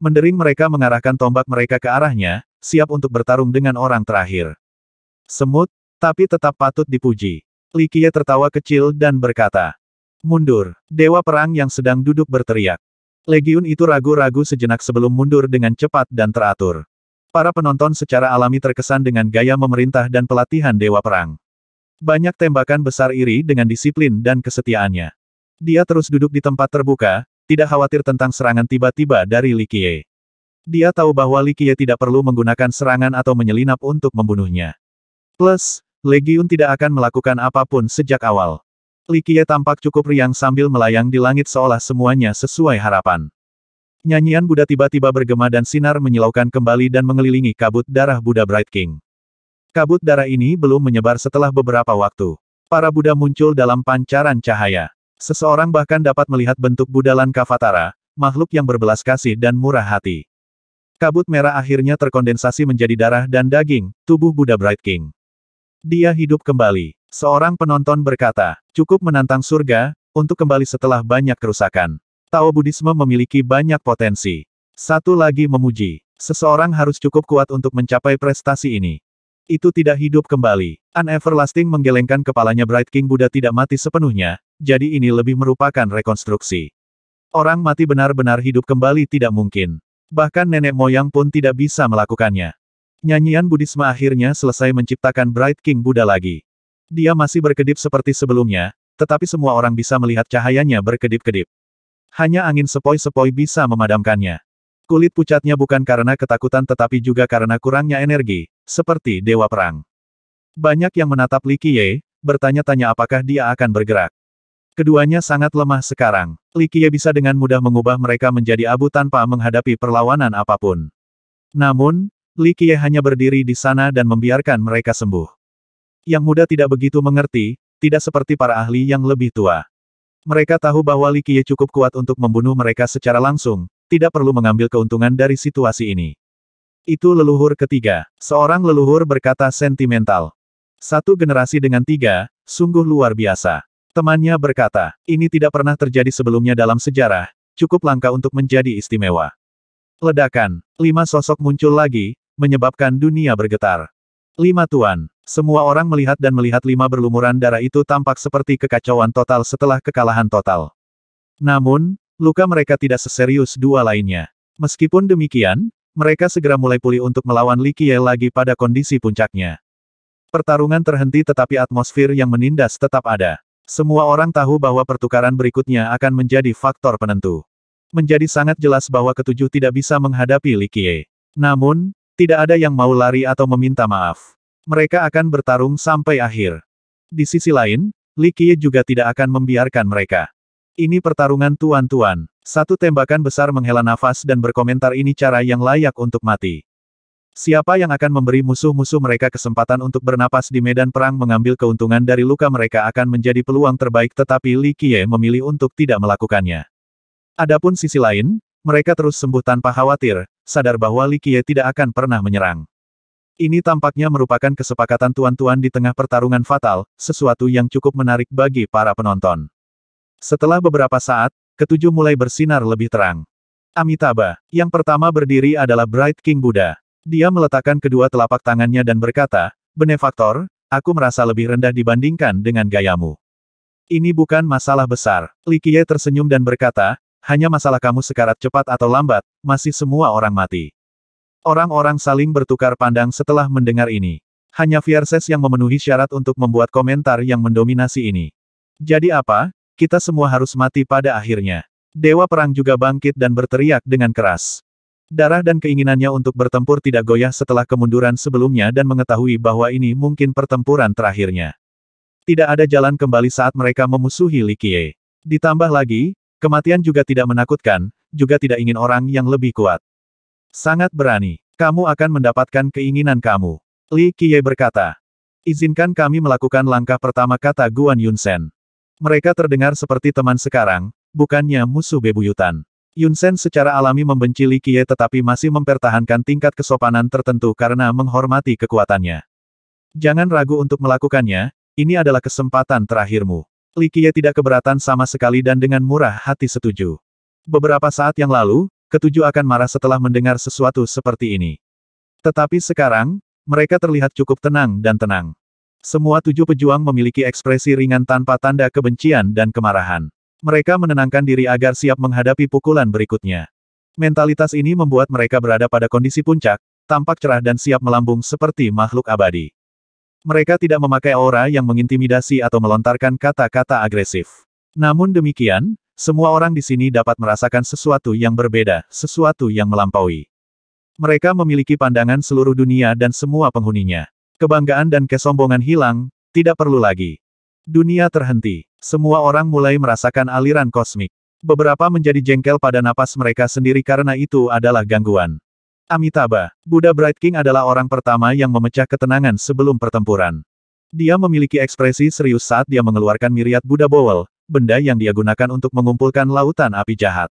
Mendering mereka mengarahkan tombak mereka ke arahnya, siap untuk bertarung dengan orang terakhir. Semut, tapi tetap patut dipuji. Qiye tertawa kecil dan berkata, Mundur, Dewa Perang yang sedang duduk berteriak. Legiun itu ragu-ragu sejenak sebelum mundur dengan cepat dan teratur. Para penonton secara alami terkesan dengan gaya memerintah dan pelatihan Dewa Perang. Banyak tembakan besar iri dengan disiplin dan kesetiaannya. Dia terus duduk di tempat terbuka, tidak khawatir tentang serangan tiba-tiba dari Qiye. Dia tahu bahwa Likie tidak perlu menggunakan serangan atau menyelinap untuk membunuhnya. Plus, Legiun tidak akan melakukan apapun sejak awal. Likie tampak cukup riang sambil melayang di langit seolah semuanya sesuai harapan. Nyanyian Buddha tiba-tiba bergema dan sinar menyilaukan kembali dan mengelilingi kabut darah Buddha Bright King. Kabut darah ini belum menyebar setelah beberapa waktu. Para Buddha muncul dalam pancaran cahaya. Seseorang bahkan dapat melihat bentuk Buddha Lankavatara, makhluk yang berbelas kasih dan murah hati. Kabut merah akhirnya terkondensasi menjadi darah dan daging, tubuh Buddha Bright King. Dia hidup kembali. Seorang penonton berkata, cukup menantang surga, untuk kembali setelah banyak kerusakan. Tao Buddhisme memiliki banyak potensi. Satu lagi memuji, seseorang harus cukup kuat untuk mencapai prestasi ini. Itu tidak hidup kembali. An Everlasting menggelengkan kepalanya Bright King Buddha tidak mati sepenuhnya, jadi ini lebih merupakan rekonstruksi. Orang mati benar-benar hidup kembali tidak mungkin. Bahkan nenek moyang pun tidak bisa melakukannya. Nyanyian Budisme akhirnya selesai menciptakan Bright King Buddha lagi. Dia masih berkedip seperti sebelumnya, tetapi semua orang bisa melihat cahayanya berkedip-kedip. Hanya angin sepoi-sepoi bisa memadamkannya. Kulit pucatnya bukan karena ketakutan tetapi juga karena kurangnya energi, seperti dewa perang. Banyak yang menatap Li Qiye, bertanya-tanya apakah dia akan bergerak. Keduanya sangat lemah sekarang. Qiye bisa dengan mudah mengubah mereka menjadi abu tanpa menghadapi perlawanan apapun. Namun, Qiye hanya berdiri di sana dan membiarkan mereka sembuh. Yang muda tidak begitu mengerti, tidak seperti para ahli yang lebih tua. Mereka tahu bahwa Qiye cukup kuat untuk membunuh mereka secara langsung, tidak perlu mengambil keuntungan dari situasi ini. Itu leluhur ketiga. Seorang leluhur berkata sentimental. Satu generasi dengan tiga, sungguh luar biasa. Temannya berkata, ini tidak pernah terjadi sebelumnya dalam sejarah, cukup langka untuk menjadi istimewa. Ledakan, lima sosok muncul lagi, menyebabkan dunia bergetar. Lima tuan, semua orang melihat dan melihat lima berlumuran darah itu tampak seperti kekacauan total setelah kekalahan total. Namun, luka mereka tidak seserius dua lainnya. Meskipun demikian, mereka segera mulai pulih untuk melawan Li Qiye lagi pada kondisi puncaknya. Pertarungan terhenti tetapi atmosfer yang menindas tetap ada. Semua orang tahu bahwa pertukaran berikutnya akan menjadi faktor penentu. Menjadi sangat jelas bahwa ketujuh tidak bisa menghadapi Likie. Namun, tidak ada yang mau lari atau meminta maaf. Mereka akan bertarung sampai akhir. Di sisi lain, Likie juga tidak akan membiarkan mereka. Ini pertarungan tuan-tuan. Satu tembakan besar menghela nafas dan berkomentar ini cara yang layak untuk mati. Siapa yang akan memberi musuh-musuh mereka kesempatan untuk bernapas di medan perang mengambil keuntungan dari luka mereka akan menjadi peluang terbaik tetapi Li Qiye memilih untuk tidak melakukannya. Adapun sisi lain, mereka terus sembuh tanpa khawatir, sadar bahwa Li Qiye tidak akan pernah menyerang. Ini tampaknya merupakan kesepakatan tuan-tuan di tengah pertarungan fatal, sesuatu yang cukup menarik bagi para penonton. Setelah beberapa saat, ketujuh mulai bersinar lebih terang. Amitabha, yang pertama berdiri adalah Bright King Buddha. Dia meletakkan kedua telapak tangannya dan berkata, Benefaktor, aku merasa lebih rendah dibandingkan dengan gayamu. Ini bukan masalah besar. Likie tersenyum dan berkata, hanya masalah kamu sekarat cepat atau lambat, masih semua orang mati. Orang-orang saling bertukar pandang setelah mendengar ini. Hanya Fierces yang memenuhi syarat untuk membuat komentar yang mendominasi ini. Jadi apa? Kita semua harus mati pada akhirnya. Dewa Perang juga bangkit dan berteriak dengan keras. Darah dan keinginannya untuk bertempur tidak goyah setelah kemunduran sebelumnya dan mengetahui bahwa ini mungkin pertempuran terakhirnya. Tidak ada jalan kembali saat mereka memusuhi Li Likie. Ditambah lagi, kematian juga tidak menakutkan, juga tidak ingin orang yang lebih kuat. Sangat berani. Kamu akan mendapatkan keinginan kamu. Li Qiye berkata. Izinkan kami melakukan langkah pertama kata Guan Yunsen. Mereka terdengar seperti teman sekarang, bukannya musuh bebuyutan. Yun Sen secara alami membenci Li Qiye tetapi masih mempertahankan tingkat kesopanan tertentu karena menghormati kekuatannya. Jangan ragu untuk melakukannya, ini adalah kesempatan terakhirmu. Li Qiye tidak keberatan sama sekali dan dengan murah hati setuju. Beberapa saat yang lalu, ketujuh akan marah setelah mendengar sesuatu seperti ini. Tetapi sekarang, mereka terlihat cukup tenang dan tenang. Semua tujuh pejuang memiliki ekspresi ringan tanpa tanda kebencian dan kemarahan. Mereka menenangkan diri agar siap menghadapi pukulan berikutnya. Mentalitas ini membuat mereka berada pada kondisi puncak, tampak cerah dan siap melambung seperti makhluk abadi. Mereka tidak memakai aura yang mengintimidasi atau melontarkan kata-kata agresif. Namun demikian, semua orang di sini dapat merasakan sesuatu yang berbeda, sesuatu yang melampaui. Mereka memiliki pandangan seluruh dunia dan semua penghuninya. Kebanggaan dan kesombongan hilang, tidak perlu lagi. Dunia terhenti. Semua orang mulai merasakan aliran kosmik. Beberapa menjadi jengkel pada napas mereka sendiri karena itu adalah gangguan. Amitabha, Buddha Bright King adalah orang pertama yang memecah ketenangan sebelum pertempuran. Dia memiliki ekspresi serius saat dia mengeluarkan miriat Buddha Bowl, benda yang dia gunakan untuk mengumpulkan lautan api jahat.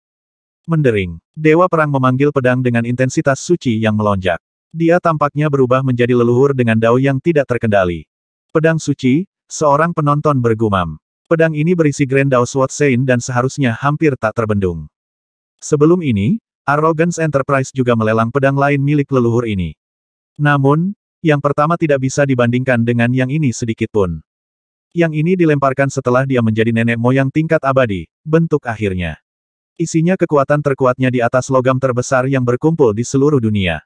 Mendering, Dewa Perang memanggil pedang dengan intensitas suci yang melonjak. Dia tampaknya berubah menjadi leluhur dengan dao yang tidak terkendali. Pedang suci, seorang penonton bergumam. Pedang ini berisi Grand Dao Sword Sein dan seharusnya hampir tak terbendung. Sebelum ini, Arrogance Enterprise juga melelang pedang lain milik leluhur ini. Namun, yang pertama tidak bisa dibandingkan dengan yang ini sedikit pun. Yang ini dilemparkan setelah dia menjadi nenek moyang tingkat abadi, bentuk akhirnya. Isinya kekuatan terkuatnya di atas logam terbesar yang berkumpul di seluruh dunia.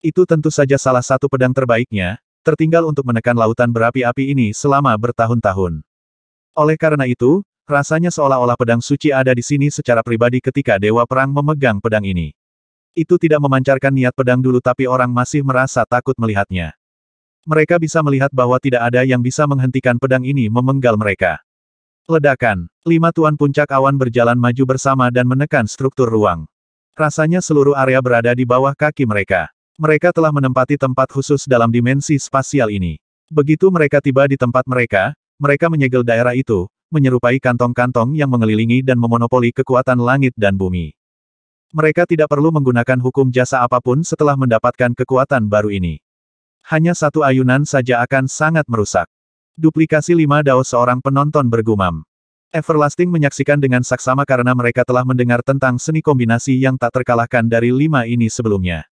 Itu tentu saja salah satu pedang terbaiknya, tertinggal untuk menekan lautan berapi-api ini selama bertahun-tahun. Oleh karena itu, rasanya seolah-olah pedang suci ada di sini secara pribadi ketika Dewa Perang memegang pedang ini. Itu tidak memancarkan niat pedang dulu tapi orang masih merasa takut melihatnya. Mereka bisa melihat bahwa tidak ada yang bisa menghentikan pedang ini memenggal mereka. Ledakan. Lima tuan puncak awan berjalan maju bersama dan menekan struktur ruang. Rasanya seluruh area berada di bawah kaki mereka. Mereka telah menempati tempat khusus dalam dimensi spasial ini. Begitu mereka tiba di tempat mereka, mereka menyegel daerah itu, menyerupai kantong-kantong yang mengelilingi dan memonopoli kekuatan langit dan bumi. Mereka tidak perlu menggunakan hukum jasa apapun setelah mendapatkan kekuatan baru ini. Hanya satu ayunan saja akan sangat merusak. Duplikasi lima dao seorang penonton bergumam. Everlasting menyaksikan dengan saksama karena mereka telah mendengar tentang seni kombinasi yang tak terkalahkan dari lima ini sebelumnya.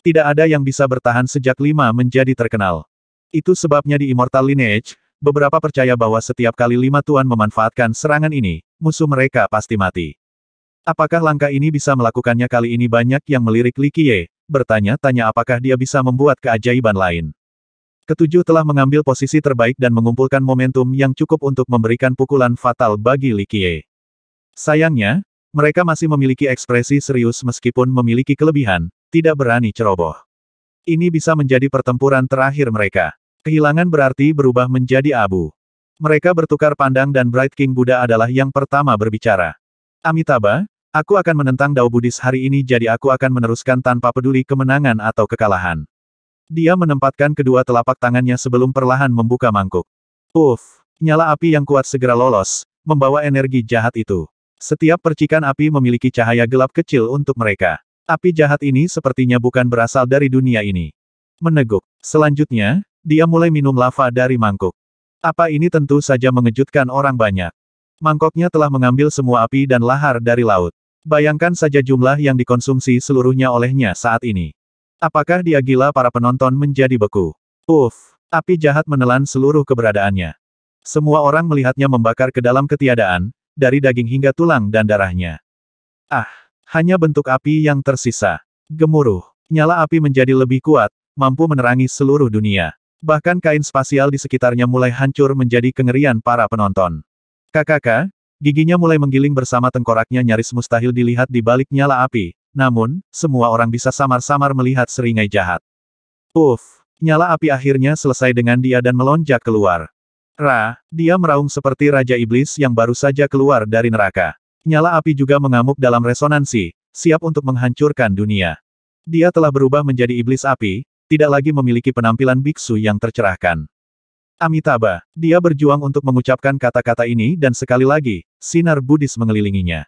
Tidak ada yang bisa bertahan sejak lima menjadi terkenal. Itu sebabnya di Immortal Lineage, Beberapa percaya bahwa setiap kali lima tuan memanfaatkan serangan ini, musuh mereka pasti mati. Apakah langkah ini bisa melakukannya kali ini banyak yang melirik Li Qiye, bertanya-tanya apakah dia bisa membuat keajaiban lain. Ketujuh telah mengambil posisi terbaik dan mengumpulkan momentum yang cukup untuk memberikan pukulan fatal bagi Li Qiye. Sayangnya, mereka masih memiliki ekspresi serius meskipun memiliki kelebihan, tidak berani ceroboh. Ini bisa menjadi pertempuran terakhir mereka. Kehilangan berarti berubah menjadi abu. Mereka bertukar pandang dan Bright King Buddha adalah yang pertama berbicara. Amitabha, aku akan menentang Dao Buddhis hari ini jadi aku akan meneruskan tanpa peduli kemenangan atau kekalahan. Dia menempatkan kedua telapak tangannya sebelum perlahan membuka mangkuk. Uff, nyala api yang kuat segera lolos, membawa energi jahat itu. Setiap percikan api memiliki cahaya gelap kecil untuk mereka. Api jahat ini sepertinya bukan berasal dari dunia ini. Meneguk. Selanjutnya, dia mulai minum lava dari mangkuk. Apa ini tentu saja mengejutkan orang banyak. Mangkoknya telah mengambil semua api dan lahar dari laut. Bayangkan saja jumlah yang dikonsumsi seluruhnya olehnya saat ini. Apakah dia gila para penonton menjadi beku? Uff, api jahat menelan seluruh keberadaannya. Semua orang melihatnya membakar ke dalam ketiadaan, dari daging hingga tulang dan darahnya. Ah, hanya bentuk api yang tersisa. Gemuruh, nyala api menjadi lebih kuat, mampu menerangi seluruh dunia. Bahkan kain spasial di sekitarnya mulai hancur menjadi kengerian para penonton. Kakak, giginya mulai menggiling bersama tengkoraknya nyaris mustahil dilihat di balik nyala api, namun, semua orang bisa samar-samar melihat seringai jahat. Uff, nyala api akhirnya selesai dengan dia dan melonjak keluar. Ra, dia meraung seperti Raja Iblis yang baru saja keluar dari neraka. Nyala api juga mengamuk dalam resonansi, siap untuk menghancurkan dunia. Dia telah berubah menjadi iblis api, tidak lagi memiliki penampilan biksu yang tercerahkan. Amitabha, dia berjuang untuk mengucapkan kata-kata ini dan sekali lagi, sinar Buddhis mengelilinginya.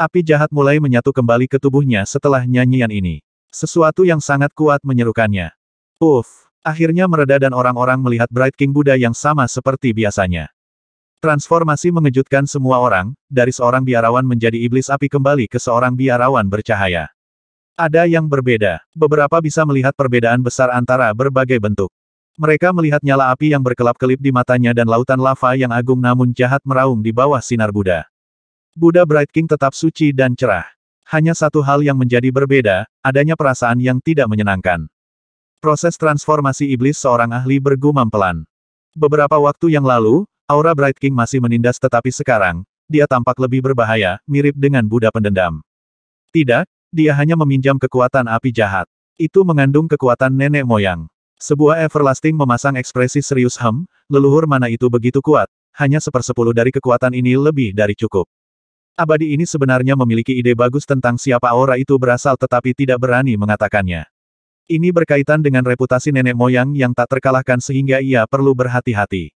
Api jahat mulai menyatu kembali ke tubuhnya setelah nyanyian ini. Sesuatu yang sangat kuat menyerukannya. Uff, akhirnya mereda dan orang-orang melihat Bright King Buddha yang sama seperti biasanya. Transformasi mengejutkan semua orang, dari seorang biarawan menjadi iblis api kembali ke seorang biarawan bercahaya. Ada yang berbeda. Beberapa bisa melihat perbedaan besar antara berbagai bentuk. Mereka melihat nyala api yang berkelap-kelip di matanya dan lautan lava yang agung namun jahat meraung di bawah sinar Buddha. Buddha Bright King tetap suci dan cerah. Hanya satu hal yang menjadi berbeda, adanya perasaan yang tidak menyenangkan. Proses transformasi iblis seorang ahli bergumam pelan. Beberapa waktu yang lalu, aura Bright King masih menindas tetapi sekarang, dia tampak lebih berbahaya, mirip dengan Buddha pendendam. Tidak, dia hanya meminjam kekuatan api jahat. Itu mengandung kekuatan nenek moyang. Sebuah Everlasting memasang ekspresi serius hem, leluhur mana itu begitu kuat, hanya sepersepuluh dari kekuatan ini lebih dari cukup. Abadi ini sebenarnya memiliki ide bagus tentang siapa aura itu berasal tetapi tidak berani mengatakannya. Ini berkaitan dengan reputasi nenek moyang yang tak terkalahkan sehingga ia perlu berhati-hati.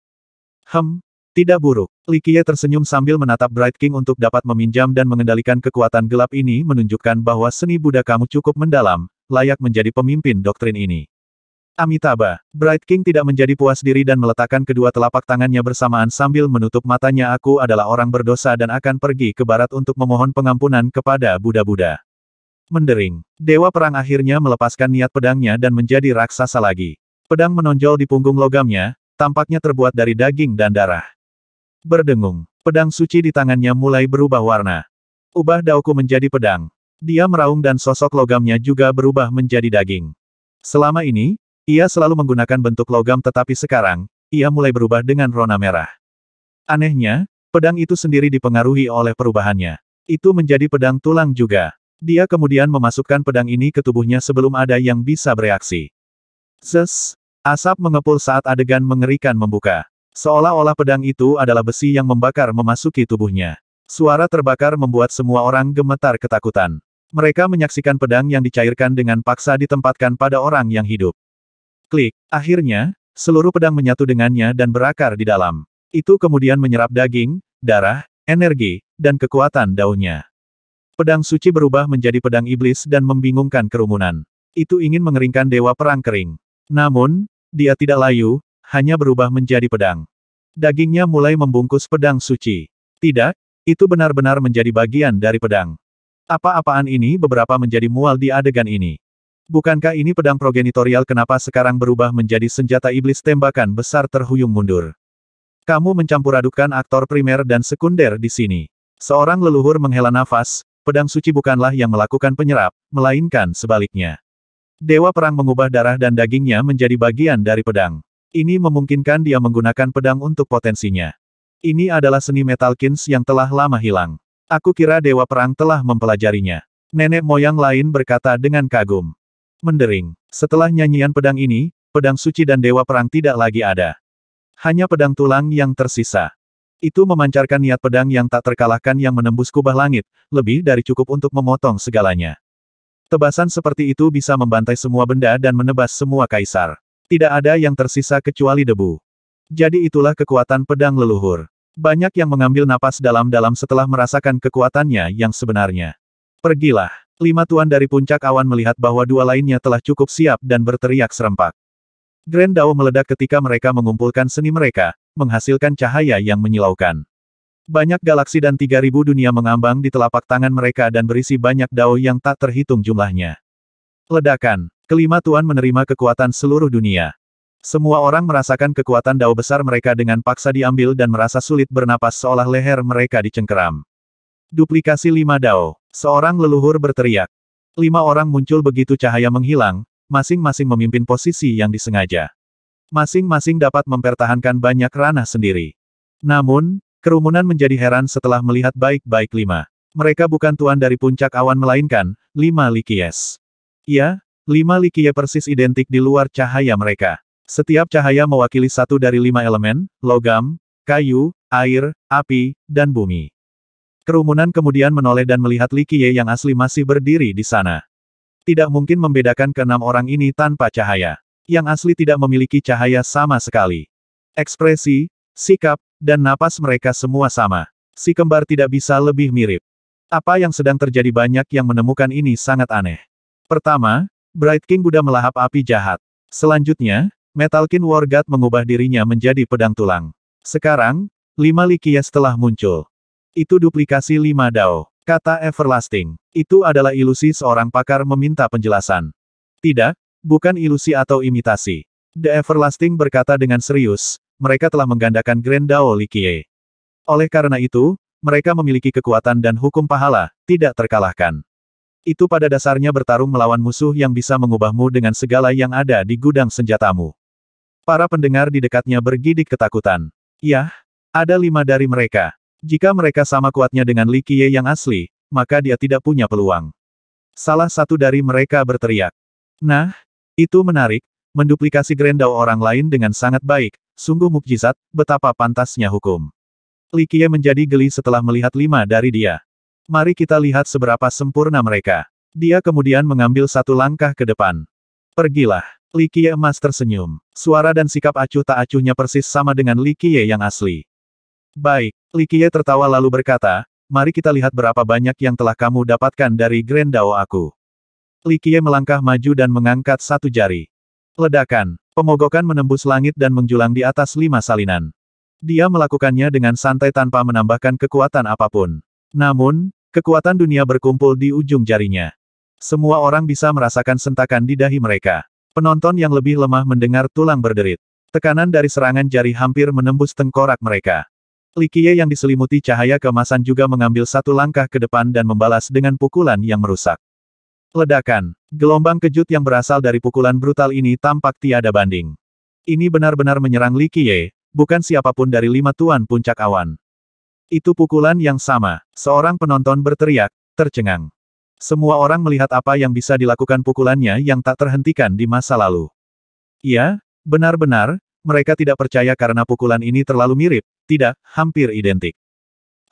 Hem, tidak buruk. Likie tersenyum sambil menatap Bright King untuk dapat meminjam dan mengendalikan kekuatan gelap ini menunjukkan bahwa seni Buddha kamu cukup mendalam, layak menjadi pemimpin doktrin ini. Amitabha, Bright King tidak menjadi puas diri dan meletakkan kedua telapak tangannya bersamaan sambil menutup matanya aku adalah orang berdosa dan akan pergi ke barat untuk memohon pengampunan kepada Buddha-Buddha. Mendering, Dewa Perang akhirnya melepaskan niat pedangnya dan menjadi raksasa lagi. Pedang menonjol di punggung logamnya, tampaknya terbuat dari daging dan darah. Berdengung, pedang suci di tangannya mulai berubah warna. Ubah daoku menjadi pedang. Dia meraung dan sosok logamnya juga berubah menjadi daging. Selama ini, ia selalu menggunakan bentuk logam tetapi sekarang, ia mulai berubah dengan rona merah. Anehnya, pedang itu sendiri dipengaruhi oleh perubahannya. Itu menjadi pedang tulang juga. Dia kemudian memasukkan pedang ini ke tubuhnya sebelum ada yang bisa bereaksi. Zes, asap mengepul saat adegan mengerikan membuka. Seolah-olah pedang itu adalah besi yang membakar memasuki tubuhnya. Suara terbakar membuat semua orang gemetar ketakutan. Mereka menyaksikan pedang yang dicairkan dengan paksa ditempatkan pada orang yang hidup. Klik. Akhirnya, seluruh pedang menyatu dengannya dan berakar di dalam. Itu kemudian menyerap daging, darah, energi, dan kekuatan daunnya. Pedang suci berubah menjadi pedang iblis dan membingungkan kerumunan. Itu ingin mengeringkan dewa perang kering. Namun, dia tidak layu, hanya berubah menjadi pedang. Dagingnya mulai membungkus pedang suci. Tidak, itu benar-benar menjadi bagian dari pedang. Apa-apaan ini beberapa menjadi mual di adegan ini. Bukankah ini pedang progenitorial kenapa sekarang berubah menjadi senjata iblis tembakan besar terhuyung mundur? Kamu mencampuradukkan aktor primer dan sekunder di sini. Seorang leluhur menghela nafas, pedang suci bukanlah yang melakukan penyerap, melainkan sebaliknya. Dewa perang mengubah darah dan dagingnya menjadi bagian dari pedang. Ini memungkinkan dia menggunakan pedang untuk potensinya. Ini adalah seni Metalkins yang telah lama hilang. Aku kira Dewa Perang telah mempelajarinya. Nenek moyang lain berkata dengan kagum. Mendering. Setelah nyanyian pedang ini, pedang suci dan Dewa Perang tidak lagi ada. Hanya pedang tulang yang tersisa. Itu memancarkan niat pedang yang tak terkalahkan yang menembus kubah langit, lebih dari cukup untuk memotong segalanya. Tebasan seperti itu bisa membantai semua benda dan menebas semua kaisar. Tidak ada yang tersisa kecuali debu. Jadi itulah kekuatan pedang leluhur. Banyak yang mengambil napas dalam-dalam setelah merasakan kekuatannya yang sebenarnya. Pergilah. Lima tuan dari puncak awan melihat bahwa dua lainnya telah cukup siap dan berteriak serempak. Grand Dao meledak ketika mereka mengumpulkan seni mereka, menghasilkan cahaya yang menyilaukan. Banyak galaksi dan 3000 dunia mengambang di telapak tangan mereka dan berisi banyak dao yang tak terhitung jumlahnya. Ledakan. Kelima Tuan menerima kekuatan seluruh dunia. Semua orang merasakan kekuatan dao besar mereka dengan paksa diambil dan merasa sulit bernapas seolah leher mereka dicengkeram. Duplikasi lima dao. Seorang leluhur berteriak. Lima orang muncul begitu cahaya menghilang, masing-masing memimpin posisi yang disengaja. Masing-masing dapat mempertahankan banyak ranah sendiri. Namun, kerumunan menjadi heran setelah melihat baik-baik lima. Mereka bukan tuan dari puncak awan melainkan, lima likies. Ya, Lima likiye persis identik di luar cahaya mereka. Setiap cahaya mewakili satu dari lima elemen, logam, kayu, air, api, dan bumi. Kerumunan kemudian menoleh dan melihat likiye yang asli masih berdiri di sana. Tidak mungkin membedakan keenam orang ini tanpa cahaya. Yang asli tidak memiliki cahaya sama sekali. Ekspresi, sikap, dan napas mereka semua sama. Si kembar tidak bisa lebih mirip. Apa yang sedang terjadi banyak yang menemukan ini sangat aneh. Pertama, Bright King Buddha melahap api jahat. Selanjutnya, Metal King War God mengubah dirinya menjadi pedang tulang. Sekarang, lima likias setelah muncul. Itu duplikasi lima dao. Kata Everlasting. Itu adalah ilusi seorang pakar meminta penjelasan. Tidak, bukan ilusi atau imitasi. The Everlasting berkata dengan serius, mereka telah menggandakan Grand Dao Likie. Oleh karena itu, mereka memiliki kekuatan dan hukum pahala, tidak terkalahkan itu pada dasarnya bertarung melawan musuh yang bisa mengubahmu dengan segala yang ada di gudang senjatamu. Para pendengar di dekatnya bergidik ketakutan. Yah, ada lima dari mereka. Jika mereka sama kuatnya dengan Li Qiye yang asli, maka dia tidak punya peluang. Salah satu dari mereka berteriak. Nah, itu menarik, menduplikasi Grendau orang lain dengan sangat baik, sungguh mukjizat, betapa pantasnya hukum. Li Qiye menjadi geli setelah melihat lima dari dia. Mari kita lihat seberapa sempurna mereka. Dia kemudian mengambil satu langkah ke depan. Pergilah. Li Qiye emas tersenyum. Suara dan sikap acuh tak acuhnya persis sama dengan Li Qiye yang asli. Baik, Li Qiye tertawa lalu berkata, mari kita lihat berapa banyak yang telah kamu dapatkan dari Grand Dao aku. Li Qiye melangkah maju dan mengangkat satu jari. Ledakan, pemogokan menembus langit dan menjulang di atas lima salinan. Dia melakukannya dengan santai tanpa menambahkan kekuatan apapun. Namun, Kekuatan dunia berkumpul di ujung jarinya. Semua orang bisa merasakan sentakan di dahi mereka. Penonton yang lebih lemah mendengar tulang berderit. Tekanan dari serangan jari hampir menembus tengkorak mereka. Likie yang diselimuti cahaya kemasan juga mengambil satu langkah ke depan dan membalas dengan pukulan yang merusak. Ledakan. Gelombang kejut yang berasal dari pukulan brutal ini tampak tiada banding. Ini benar-benar menyerang Likie, bukan siapapun dari lima tuan puncak awan. Itu pukulan yang sama. Seorang penonton berteriak, tercengang. Semua orang melihat apa yang bisa dilakukan pukulannya yang tak terhentikan di masa lalu. Ya, benar-benar, mereka tidak percaya karena pukulan ini terlalu mirip, tidak, hampir identik.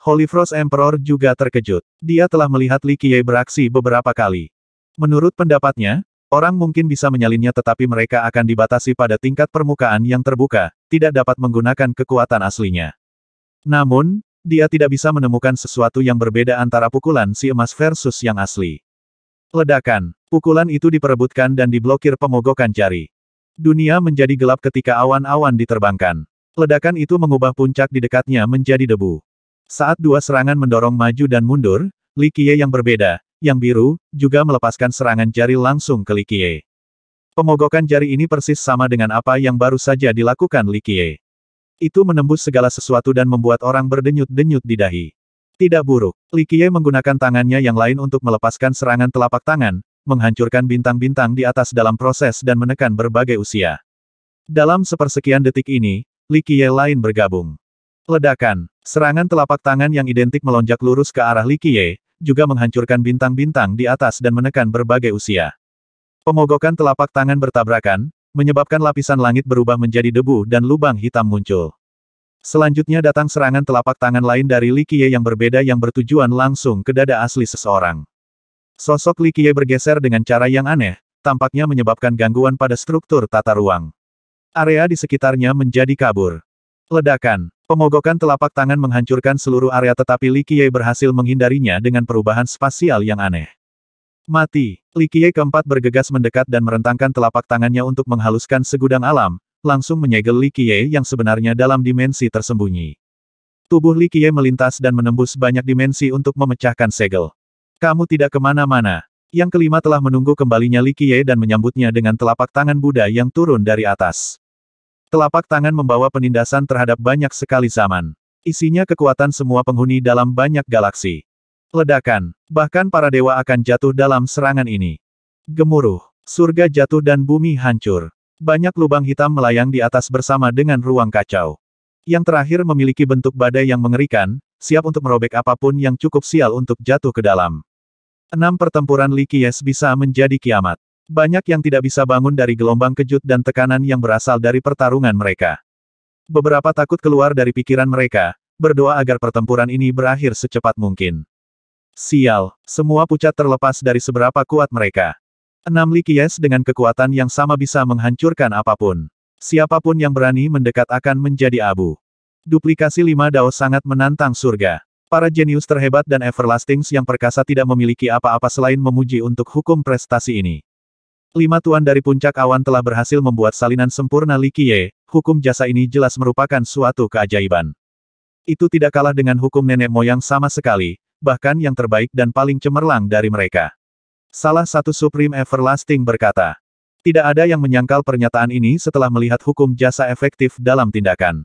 Holy Frost Emperor juga terkejut. Dia telah melihat Li Qiye beraksi beberapa kali. Menurut pendapatnya, orang mungkin bisa menyalinnya tetapi mereka akan dibatasi pada tingkat permukaan yang terbuka, tidak dapat menggunakan kekuatan aslinya. Namun, dia tidak bisa menemukan sesuatu yang berbeda antara pukulan si emas versus yang asli. Ledakan. Pukulan itu diperebutkan dan diblokir pemogokan jari. Dunia menjadi gelap ketika awan-awan diterbangkan. Ledakan itu mengubah puncak di dekatnya menjadi debu. Saat dua serangan mendorong maju dan mundur, Li yang berbeda, yang biru, juga melepaskan serangan jari langsung ke Li Pemogokan jari ini persis sama dengan apa yang baru saja dilakukan Li itu menembus segala sesuatu dan membuat orang berdenyut-denyut di dahi. Tidak buruk. Likie menggunakan tangannya yang lain untuk melepaskan serangan telapak tangan, menghancurkan bintang-bintang di atas dalam proses dan menekan berbagai usia. Dalam sepersekian detik ini, Likie lain bergabung. Ledakan. Serangan telapak tangan yang identik melonjak lurus ke arah Likie, juga menghancurkan bintang-bintang di atas dan menekan berbagai usia. Pemogokan telapak tangan bertabrakan, menyebabkan lapisan langit berubah menjadi debu dan lubang hitam muncul. Selanjutnya datang serangan telapak tangan lain dari Li Qiye yang berbeda yang bertujuan langsung ke dada asli seseorang. Sosok Li Qiye bergeser dengan cara yang aneh, tampaknya menyebabkan gangguan pada struktur tata ruang. Area di sekitarnya menjadi kabur. Ledakan, pemogokan telapak tangan menghancurkan seluruh area tetapi Li Qiye berhasil menghindarinya dengan perubahan spasial yang aneh. Mati. Likie keempat bergegas mendekat dan merentangkan telapak tangannya untuk menghaluskan segudang alam, langsung menyegel Likie yang sebenarnya dalam dimensi tersembunyi. Tubuh Likie melintas dan menembus banyak dimensi untuk memecahkan segel. Kamu tidak kemana-mana. Yang kelima telah menunggu kembalinya Likie dan menyambutnya dengan telapak tangan Buddha yang turun dari atas. Telapak tangan membawa penindasan terhadap banyak sekali zaman. Isinya kekuatan semua penghuni dalam banyak galaksi. Ledakan. Bahkan para dewa akan jatuh dalam serangan ini. Gemuruh. Surga jatuh dan bumi hancur. Banyak lubang hitam melayang di atas bersama dengan ruang kacau. Yang terakhir memiliki bentuk badai yang mengerikan, siap untuk merobek apapun yang cukup sial untuk jatuh ke dalam. Enam pertempuran Likies bisa menjadi kiamat. Banyak yang tidak bisa bangun dari gelombang kejut dan tekanan yang berasal dari pertarungan mereka. Beberapa takut keluar dari pikiran mereka, berdoa agar pertempuran ini berakhir secepat mungkin. Sial, semua pucat terlepas dari seberapa kuat mereka. Enam Likies dengan kekuatan yang sama bisa menghancurkan apapun. Siapapun yang berani mendekat akan menjadi abu. Duplikasi lima Dao sangat menantang surga. Para jenius terhebat dan Everlastings yang perkasa tidak memiliki apa-apa selain memuji untuk hukum prestasi ini. Lima tuan dari puncak awan telah berhasil membuat salinan sempurna likie, hukum jasa ini jelas merupakan suatu keajaiban. Itu tidak kalah dengan hukum nenek moyang sama sekali, bahkan yang terbaik dan paling cemerlang dari mereka. Salah satu Supreme Everlasting berkata, tidak ada yang menyangkal pernyataan ini setelah melihat hukum jasa efektif dalam tindakan.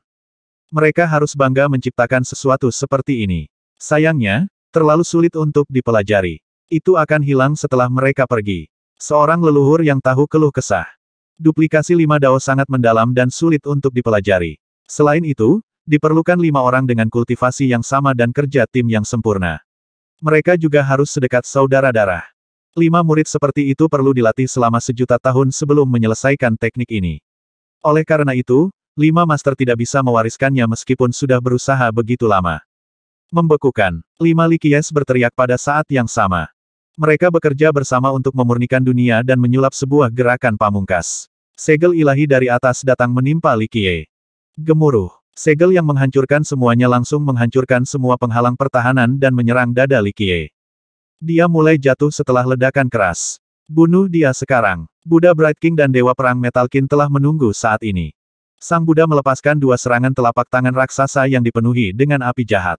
Mereka harus bangga menciptakan sesuatu seperti ini. Sayangnya, terlalu sulit untuk dipelajari. Itu akan hilang setelah mereka pergi. Seorang leluhur yang tahu keluh kesah. Duplikasi lima dao sangat mendalam dan sulit untuk dipelajari. Selain itu, Diperlukan lima orang dengan kultivasi yang sama dan kerja tim yang sempurna. Mereka juga harus sedekat saudara darah. Lima murid seperti itu perlu dilatih selama sejuta tahun sebelum menyelesaikan teknik ini. Oleh karena itu, lima master tidak bisa mewariskannya meskipun sudah berusaha begitu lama. Membekukan, lima Likies berteriak pada saat yang sama. Mereka bekerja bersama untuk memurnikan dunia dan menyulap sebuah gerakan pamungkas. Segel ilahi dari atas datang menimpa Likie. Gemuruh. Segel yang menghancurkan semuanya langsung menghancurkan semua penghalang pertahanan dan menyerang dada Likie. Dia mulai jatuh setelah ledakan keras. Bunuh dia sekarang. Buddha Bright King dan Dewa Perang Metal King telah menunggu saat ini. Sang Buddha melepaskan dua serangan telapak tangan raksasa yang dipenuhi dengan api jahat.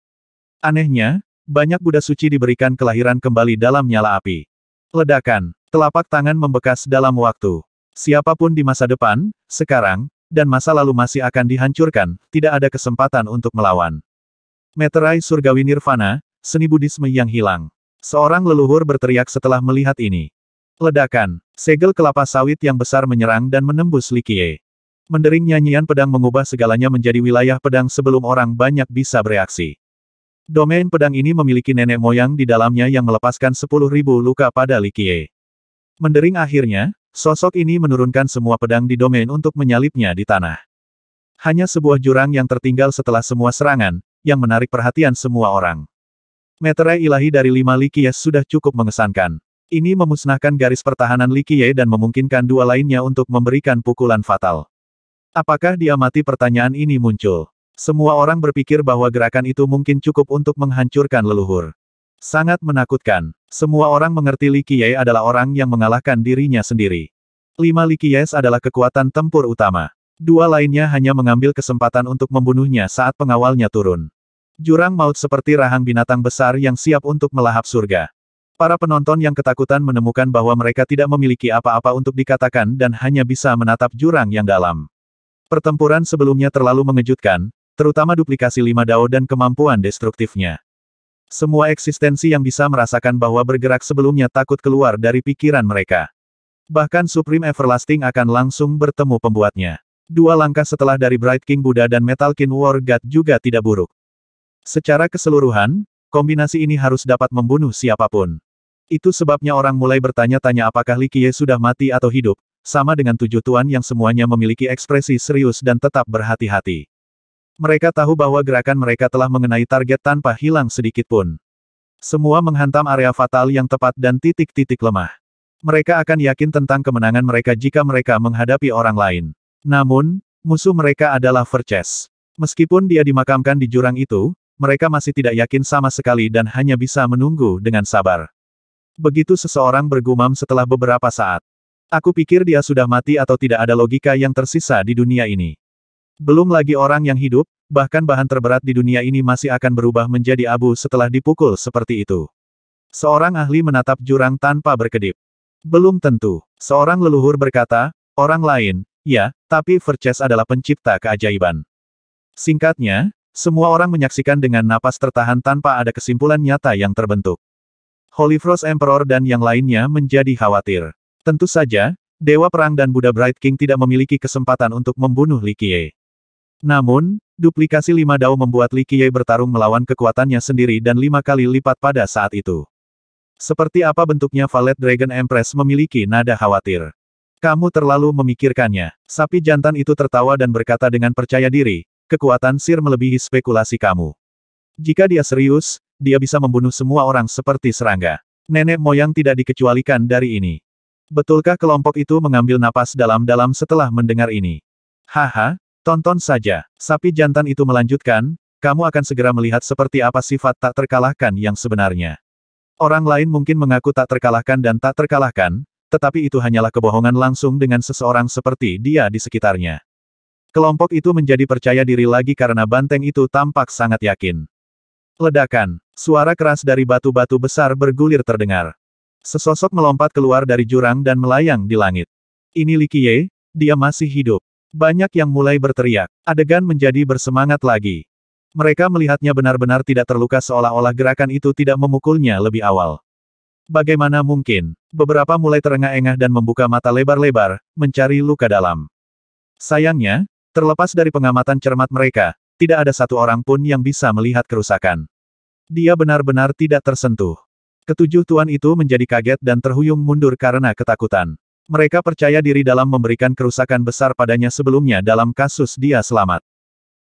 Anehnya, banyak Buddha suci diberikan kelahiran kembali dalam nyala api. Ledakan, telapak tangan membekas dalam waktu. Siapapun di masa depan, sekarang, dan masa lalu masih akan dihancurkan, tidak ada kesempatan untuk melawan. Meterai surgawi nirvana, seni Budisme yang hilang. Seorang leluhur berteriak setelah melihat ini. Ledakan, segel kelapa sawit yang besar menyerang dan menembus Likie. Mendering nyanyian pedang mengubah segalanya menjadi wilayah pedang sebelum orang banyak bisa bereaksi. Domain pedang ini memiliki nenek moyang di dalamnya yang melepaskan 10.000 luka pada Likie. Mendering akhirnya, Sosok ini menurunkan semua pedang di domain untuk menyalipnya di tanah. Hanya sebuah jurang yang tertinggal setelah semua serangan, yang menarik perhatian semua orang. Meterai ilahi dari lima Likie sudah cukup mengesankan. Ini memusnahkan garis pertahanan Likie dan memungkinkan dua lainnya untuk memberikan pukulan fatal. Apakah diamati pertanyaan ini muncul? Semua orang berpikir bahwa gerakan itu mungkin cukup untuk menghancurkan leluhur. Sangat menakutkan. Semua orang mengerti Li Qiye adalah orang yang mengalahkan dirinya sendiri. Lima Li Qiye adalah kekuatan tempur utama. Dua lainnya hanya mengambil kesempatan untuk membunuhnya saat pengawalnya turun. Jurang maut seperti rahang binatang besar yang siap untuk melahap surga. Para penonton yang ketakutan menemukan bahwa mereka tidak memiliki apa-apa untuk dikatakan dan hanya bisa menatap jurang yang dalam. Pertempuran sebelumnya terlalu mengejutkan, terutama duplikasi lima dao dan kemampuan destruktifnya. Semua eksistensi yang bisa merasakan bahwa bergerak sebelumnya takut keluar dari pikiran mereka. Bahkan Supreme Everlasting akan langsung bertemu pembuatnya. Dua langkah setelah dari Bright King Buddha dan Metal King War God juga tidak buruk. Secara keseluruhan, kombinasi ini harus dapat membunuh siapapun. Itu sebabnya orang mulai bertanya-tanya apakah Li Qiye sudah mati atau hidup, sama dengan tujuh tuan yang semuanya memiliki ekspresi serius dan tetap berhati-hati. Mereka tahu bahwa gerakan mereka telah mengenai target tanpa hilang sedikit pun. Semua menghantam area fatal yang tepat dan titik-titik lemah. Mereka akan yakin tentang kemenangan mereka jika mereka menghadapi orang lain. Namun, musuh mereka adalah Verces. Meskipun dia dimakamkan di jurang itu, mereka masih tidak yakin sama sekali dan hanya bisa menunggu dengan sabar. Begitu seseorang bergumam setelah beberapa saat. Aku pikir dia sudah mati atau tidak ada logika yang tersisa di dunia ini. Belum lagi orang yang hidup, bahkan bahan terberat di dunia ini masih akan berubah menjadi abu setelah dipukul seperti itu. Seorang ahli menatap jurang tanpa berkedip. Belum tentu. Seorang leluhur berkata, orang lain, ya, tapi Verces adalah pencipta keajaiban. Singkatnya, semua orang menyaksikan dengan napas tertahan tanpa ada kesimpulan nyata yang terbentuk. Holy Frost Emperor dan yang lainnya menjadi khawatir. Tentu saja, Dewa Perang dan Buddha Bright King tidak memiliki kesempatan untuk membunuh Likie. Namun, duplikasi lima dao membuat Li Qiye bertarung melawan kekuatannya sendiri dan lima kali lipat pada saat itu. Seperti apa bentuknya Valet Dragon Empress memiliki nada khawatir. Kamu terlalu memikirkannya. Sapi jantan itu tertawa dan berkata dengan percaya diri, kekuatan sir melebihi spekulasi kamu. Jika dia serius, dia bisa membunuh semua orang seperti serangga. Nenek moyang tidak dikecualikan dari ini. Betulkah kelompok itu mengambil napas dalam-dalam setelah mendengar ini? Haha, Tonton saja, sapi jantan itu melanjutkan, kamu akan segera melihat seperti apa sifat tak terkalahkan yang sebenarnya. Orang lain mungkin mengaku tak terkalahkan dan tak terkalahkan, tetapi itu hanyalah kebohongan langsung dengan seseorang seperti dia di sekitarnya. Kelompok itu menjadi percaya diri lagi karena banteng itu tampak sangat yakin. Ledakan, suara keras dari batu-batu besar bergulir terdengar. Sesosok melompat keluar dari jurang dan melayang di langit. Ini Likie, dia masih hidup. Banyak yang mulai berteriak. Adegan menjadi bersemangat lagi. Mereka melihatnya benar-benar tidak terluka seolah-olah gerakan itu tidak memukulnya lebih awal. Bagaimana mungkin? Beberapa mulai terengah-engah dan membuka mata lebar-lebar, mencari luka dalam. Sayangnya, terlepas dari pengamatan cermat mereka, tidak ada satu orang pun yang bisa melihat kerusakan. Dia benar-benar tidak tersentuh. Ketujuh tuan itu menjadi kaget dan terhuyung mundur karena ketakutan. Mereka percaya diri dalam memberikan kerusakan besar padanya sebelumnya dalam kasus dia selamat.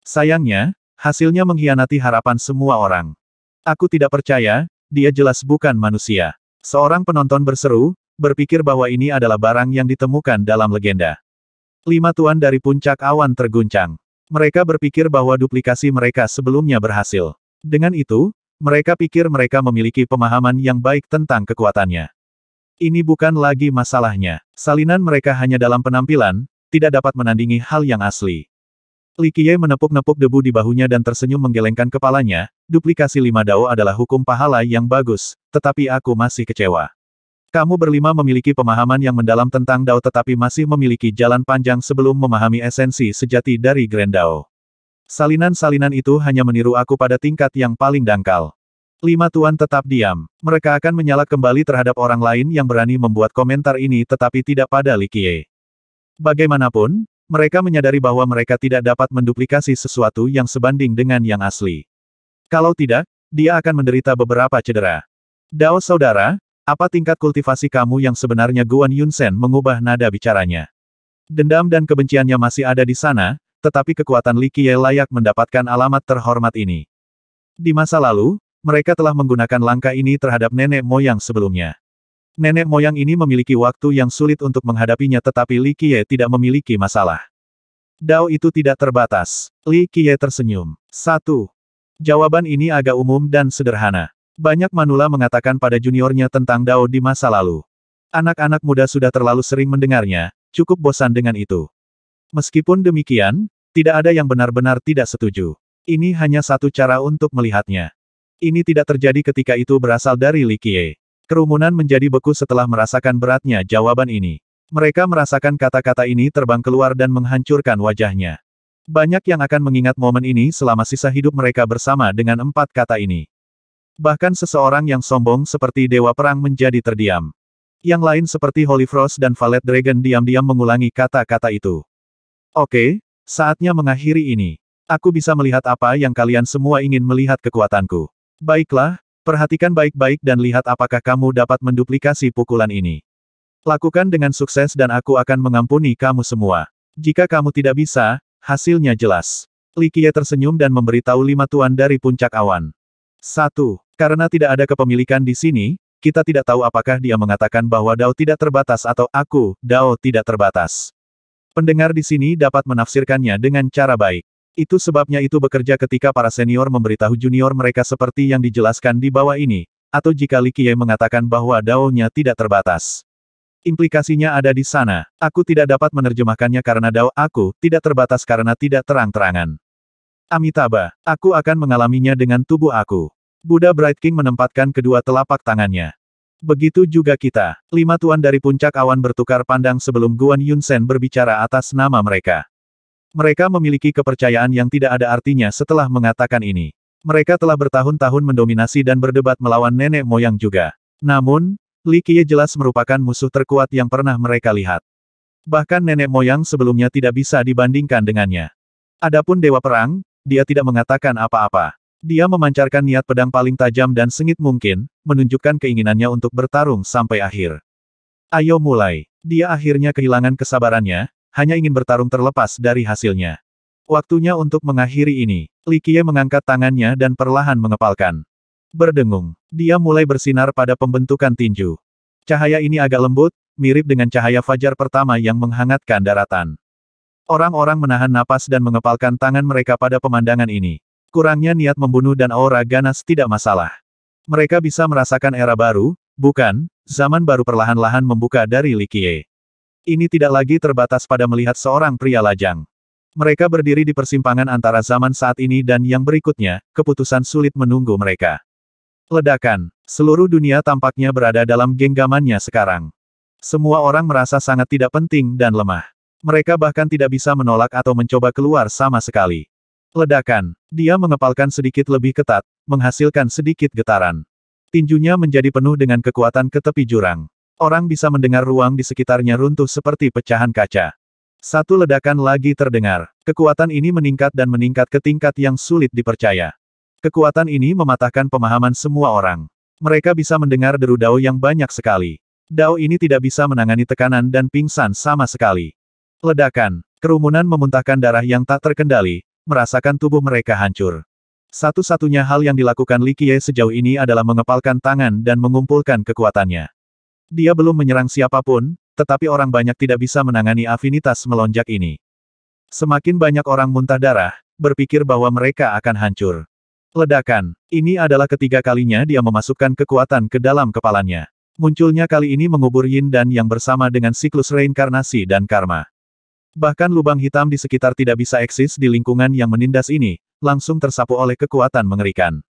Sayangnya, hasilnya mengkhianati harapan semua orang. Aku tidak percaya, dia jelas bukan manusia. Seorang penonton berseru, berpikir bahwa ini adalah barang yang ditemukan dalam legenda. Lima tuan dari puncak awan terguncang. Mereka berpikir bahwa duplikasi mereka sebelumnya berhasil. Dengan itu, mereka pikir mereka memiliki pemahaman yang baik tentang kekuatannya. Ini bukan lagi masalahnya. Salinan mereka hanya dalam penampilan, tidak dapat menandingi hal yang asli. Li Qiye menepuk-nepuk debu di bahunya dan tersenyum menggelengkan kepalanya, duplikasi lima dao adalah hukum pahala yang bagus, tetapi aku masih kecewa. Kamu berlima memiliki pemahaman yang mendalam tentang dao tetapi masih memiliki jalan panjang sebelum memahami esensi sejati dari Grand Dao. Salinan-salinan itu hanya meniru aku pada tingkat yang paling dangkal. Lima tuan tetap diam. Mereka akan menyalak kembali terhadap orang lain yang berani membuat komentar ini tetapi tidak pada Likie. Bagaimanapun, mereka menyadari bahwa mereka tidak dapat menduplikasi sesuatu yang sebanding dengan yang asli. Kalau tidak, dia akan menderita beberapa cedera. Dao saudara, apa tingkat kultivasi kamu yang sebenarnya Guan Yunsen mengubah nada bicaranya? Dendam dan kebenciannya masih ada di sana, tetapi kekuatan Likie layak mendapatkan alamat terhormat ini. Di masa lalu, mereka telah menggunakan langkah ini terhadap nenek moyang sebelumnya. Nenek moyang ini memiliki waktu yang sulit untuk menghadapinya tetapi Li Qiye tidak memiliki masalah. Dao itu tidak terbatas. Li Qiye tersenyum. Satu. Jawaban ini agak umum dan sederhana. Banyak manula mengatakan pada juniornya tentang Dao di masa lalu. Anak-anak muda sudah terlalu sering mendengarnya, cukup bosan dengan itu. Meskipun demikian, tidak ada yang benar-benar tidak setuju. Ini hanya satu cara untuk melihatnya. Ini tidak terjadi ketika itu berasal dari Li Kerumunan menjadi beku setelah merasakan beratnya jawaban ini. Mereka merasakan kata-kata ini terbang keluar dan menghancurkan wajahnya. Banyak yang akan mengingat momen ini selama sisa hidup mereka bersama dengan empat kata ini. Bahkan seseorang yang sombong seperti Dewa Perang menjadi terdiam. Yang lain seperti Holy Frost dan Valet Dragon diam-diam mengulangi kata-kata itu. Oke, saatnya mengakhiri ini. Aku bisa melihat apa yang kalian semua ingin melihat kekuatanku. Baiklah, perhatikan baik-baik dan lihat apakah kamu dapat menduplikasi pukulan ini. Lakukan dengan sukses dan aku akan mengampuni kamu semua. Jika kamu tidak bisa, hasilnya jelas. Li Qiye tersenyum dan memberitahu lima tuan dari puncak awan. Satu, Karena tidak ada kepemilikan di sini, kita tidak tahu apakah dia mengatakan bahwa Dao tidak terbatas atau aku, Dao tidak terbatas. Pendengar di sini dapat menafsirkannya dengan cara baik. Itu sebabnya itu bekerja ketika para senior memberitahu junior mereka seperti yang dijelaskan di bawah ini, atau jika Li Qiye mengatakan bahwa dao-nya tidak terbatas. Implikasinya ada di sana. Aku tidak dapat menerjemahkannya karena dao aku tidak terbatas karena tidak terang-terangan. Amitabha, aku akan mengalaminya dengan tubuh aku. Buddha Bright King menempatkan kedua telapak tangannya. Begitu juga kita. Lima tuan dari puncak awan bertukar pandang sebelum Guan Yunsen berbicara atas nama mereka. Mereka memiliki kepercayaan yang tidak ada artinya setelah mengatakan ini. Mereka telah bertahun-tahun mendominasi dan berdebat melawan nenek moyang juga. Namun, Li Qiye jelas merupakan musuh terkuat yang pernah mereka lihat. Bahkan nenek moyang sebelumnya tidak bisa dibandingkan dengannya. Adapun Dewa Perang, dia tidak mengatakan apa-apa. Dia memancarkan niat pedang paling tajam dan sengit mungkin, menunjukkan keinginannya untuk bertarung sampai akhir. Ayo mulai. Dia akhirnya kehilangan kesabarannya, hanya ingin bertarung terlepas dari hasilnya. Waktunya untuk mengakhiri ini. Likie mengangkat tangannya dan perlahan mengepalkan. Berdengung, dia mulai bersinar pada pembentukan tinju. Cahaya ini agak lembut, mirip dengan cahaya fajar pertama yang menghangatkan daratan. Orang-orang menahan napas dan mengepalkan tangan mereka pada pemandangan ini. Kurangnya niat membunuh dan aura ganas tidak masalah. Mereka bisa merasakan era baru, bukan, zaman baru perlahan-lahan membuka dari Likie. Ini tidak lagi terbatas pada melihat seorang pria lajang. Mereka berdiri di persimpangan antara zaman saat ini dan yang berikutnya, keputusan sulit menunggu mereka. Ledakan, seluruh dunia tampaknya berada dalam genggamannya sekarang. Semua orang merasa sangat tidak penting dan lemah. Mereka bahkan tidak bisa menolak atau mencoba keluar sama sekali. Ledakan, dia mengepalkan sedikit lebih ketat, menghasilkan sedikit getaran. Tinjunya menjadi penuh dengan kekuatan ke tepi jurang. Orang bisa mendengar ruang di sekitarnya runtuh seperti pecahan kaca. Satu ledakan lagi terdengar. Kekuatan ini meningkat dan meningkat ke tingkat yang sulit dipercaya. Kekuatan ini mematahkan pemahaman semua orang. Mereka bisa mendengar deru Dao yang banyak sekali. Dao ini tidak bisa menangani tekanan dan pingsan sama sekali. Ledakan, kerumunan memuntahkan darah yang tak terkendali, merasakan tubuh mereka hancur. Satu-satunya hal yang dilakukan Likie sejauh ini adalah mengepalkan tangan dan mengumpulkan kekuatannya. Dia belum menyerang siapapun, tetapi orang banyak tidak bisa menangani afinitas melonjak ini. Semakin banyak orang muntah darah, berpikir bahwa mereka akan hancur. Ledakan. Ini adalah ketiga kalinya dia memasukkan kekuatan ke dalam kepalanya. Munculnya kali ini mengubur yin dan yang bersama dengan siklus reinkarnasi dan karma. Bahkan lubang hitam di sekitar tidak bisa eksis di lingkungan yang menindas ini, langsung tersapu oleh kekuatan mengerikan.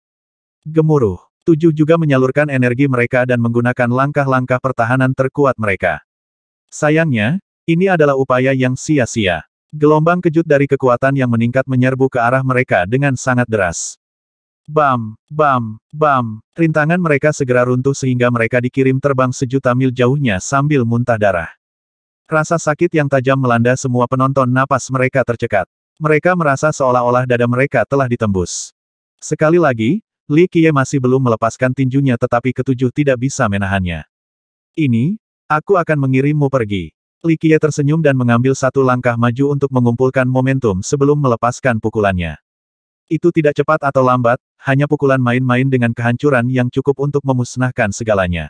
Gemuruh. Tujuh juga menyalurkan energi mereka dan menggunakan langkah-langkah pertahanan terkuat mereka. Sayangnya, ini adalah upaya yang sia-sia. Gelombang kejut dari kekuatan yang meningkat menyerbu ke arah mereka dengan sangat deras. Bam, bam, bam, rintangan mereka segera runtuh sehingga mereka dikirim terbang sejuta mil jauhnya sambil muntah darah. Rasa sakit yang tajam melanda semua penonton napas mereka tercekat. Mereka merasa seolah-olah dada mereka telah ditembus. Sekali lagi, Li Qiye masih belum melepaskan tinjunya tetapi ketujuh tidak bisa menahannya. Ini, aku akan mengirimmu pergi. Li Qiye tersenyum dan mengambil satu langkah maju untuk mengumpulkan momentum sebelum melepaskan pukulannya. Itu tidak cepat atau lambat, hanya pukulan main-main dengan kehancuran yang cukup untuk memusnahkan segalanya.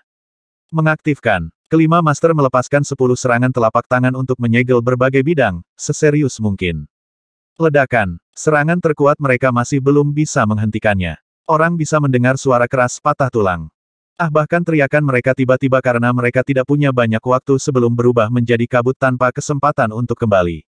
Mengaktifkan, kelima master melepaskan sepuluh serangan telapak tangan untuk menyegel berbagai bidang, seserius mungkin. Ledakan, serangan terkuat mereka masih belum bisa menghentikannya. Orang bisa mendengar suara keras patah tulang. Ah bahkan teriakan mereka tiba-tiba karena mereka tidak punya banyak waktu sebelum berubah menjadi kabut tanpa kesempatan untuk kembali.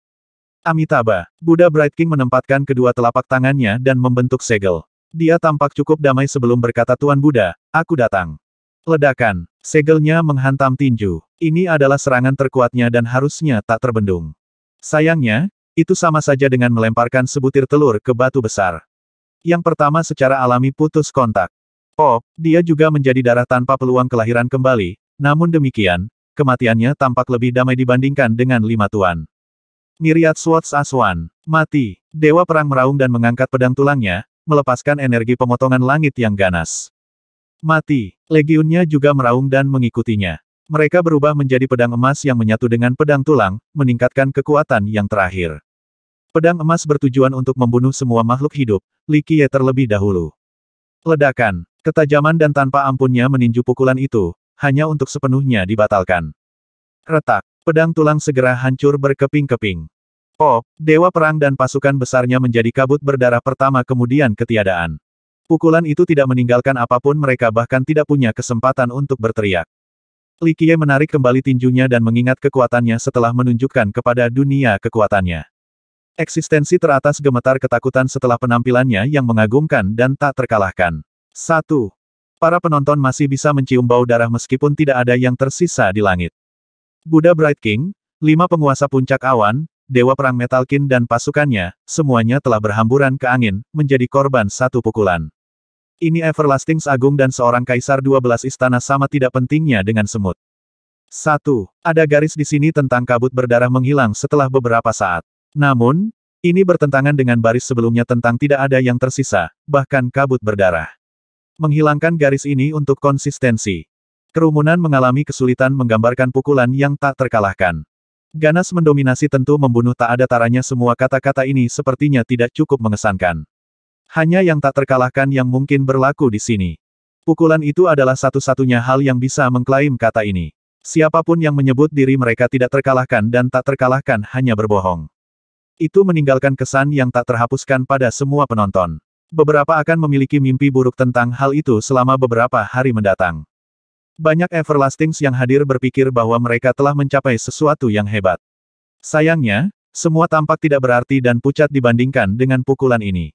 Amitabha, Buddha Bright King menempatkan kedua telapak tangannya dan membentuk segel. Dia tampak cukup damai sebelum berkata Tuan Buddha, aku datang. Ledakan, segelnya menghantam tinju. Ini adalah serangan terkuatnya dan harusnya tak terbendung. Sayangnya, itu sama saja dengan melemparkan sebutir telur ke batu besar. Yang pertama secara alami putus kontak. Oh, dia juga menjadi darah tanpa peluang kelahiran kembali, namun demikian, kematiannya tampak lebih damai dibandingkan dengan lima tuan. Miriat Swords Aswan, mati, Dewa Perang meraung dan mengangkat pedang tulangnya, melepaskan energi pemotongan langit yang ganas. Mati, Legiunnya juga meraung dan mengikutinya. Mereka berubah menjadi pedang emas yang menyatu dengan pedang tulang, meningkatkan kekuatan yang terakhir. Pedang emas bertujuan untuk membunuh semua makhluk hidup, Li Qiye terlebih dahulu. Ledakan, ketajaman dan tanpa ampunnya meninju pukulan itu, hanya untuk sepenuhnya dibatalkan. Retak, pedang tulang segera hancur berkeping-keping. Pop, dewa perang dan pasukan besarnya menjadi kabut berdarah pertama kemudian ketiadaan. Pukulan itu tidak meninggalkan apapun mereka bahkan tidak punya kesempatan untuk berteriak. Li Qiye menarik kembali tinjunya dan mengingat kekuatannya setelah menunjukkan kepada dunia kekuatannya. Eksistensi teratas gemetar ketakutan setelah penampilannya yang mengagumkan dan tak terkalahkan. 1. Para penonton masih bisa mencium bau darah meskipun tidak ada yang tersisa di langit. Buddha Bright King, lima penguasa puncak awan, Dewa Perang Metalkin dan pasukannya, semuanya telah berhamburan ke angin, menjadi korban satu pukulan. Ini Everlasting Agung dan seorang kaisar 12 istana sama tidak pentingnya dengan semut. 1. Ada garis di sini tentang kabut berdarah menghilang setelah beberapa saat. Namun, ini bertentangan dengan baris sebelumnya tentang tidak ada yang tersisa, bahkan kabut berdarah. Menghilangkan garis ini untuk konsistensi. Kerumunan mengalami kesulitan menggambarkan pukulan yang tak terkalahkan. Ganas mendominasi tentu membunuh tak ada taranya semua kata-kata ini sepertinya tidak cukup mengesankan. Hanya yang tak terkalahkan yang mungkin berlaku di sini. Pukulan itu adalah satu-satunya hal yang bisa mengklaim kata ini. Siapapun yang menyebut diri mereka tidak terkalahkan dan tak terkalahkan hanya berbohong. Itu meninggalkan kesan yang tak terhapuskan pada semua penonton. Beberapa akan memiliki mimpi buruk tentang hal itu selama beberapa hari mendatang. Banyak Everlastings yang hadir berpikir bahwa mereka telah mencapai sesuatu yang hebat. Sayangnya, semua tampak tidak berarti dan pucat dibandingkan dengan pukulan ini.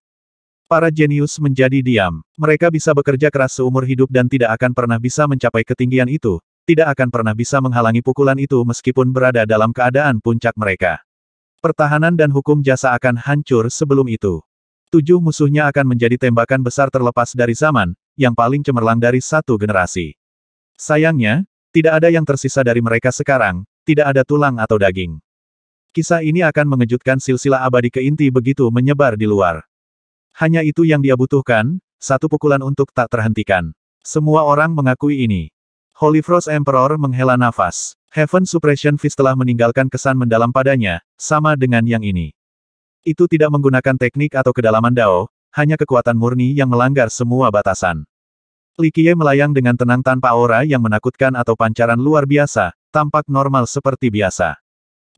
Para jenius menjadi diam. Mereka bisa bekerja keras seumur hidup dan tidak akan pernah bisa mencapai ketinggian itu, tidak akan pernah bisa menghalangi pukulan itu meskipun berada dalam keadaan puncak mereka. Pertahanan dan hukum jasa akan hancur sebelum itu. Tujuh musuhnya akan menjadi tembakan besar terlepas dari zaman, yang paling cemerlang dari satu generasi. Sayangnya, tidak ada yang tersisa dari mereka sekarang, tidak ada tulang atau daging. Kisah ini akan mengejutkan silsilah abadi ke inti begitu menyebar di luar. Hanya itu yang dia butuhkan, satu pukulan untuk tak terhentikan. Semua orang mengakui ini. Holy Frost Emperor menghela nafas. Heaven Suppression Fist telah meninggalkan kesan mendalam padanya, sama dengan yang ini. Itu tidak menggunakan teknik atau kedalaman dao, hanya kekuatan murni yang melanggar semua batasan. Likie melayang dengan tenang tanpa aura yang menakutkan atau pancaran luar biasa, tampak normal seperti biasa.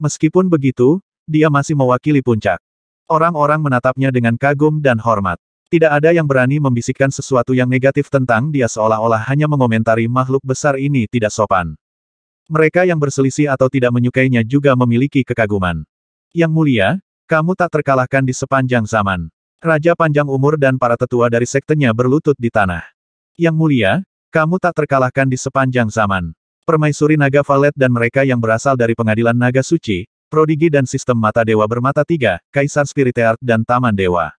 Meskipun begitu, dia masih mewakili puncak. Orang-orang menatapnya dengan kagum dan hormat. Tidak ada yang berani membisikkan sesuatu yang negatif tentang dia seolah-olah hanya mengomentari makhluk besar ini tidak sopan. Mereka yang berselisih atau tidak menyukainya juga memiliki kekaguman. Yang mulia, kamu tak terkalahkan di sepanjang zaman. Raja panjang umur dan para tetua dari sektenya berlutut di tanah. Yang mulia, kamu tak terkalahkan di sepanjang zaman. Permaisuri Naga Valet dan mereka yang berasal dari pengadilan Naga Suci, Prodigi dan sistem Mata Dewa Bermata Tiga, Kaisar Spirit Spiriteart dan Taman Dewa.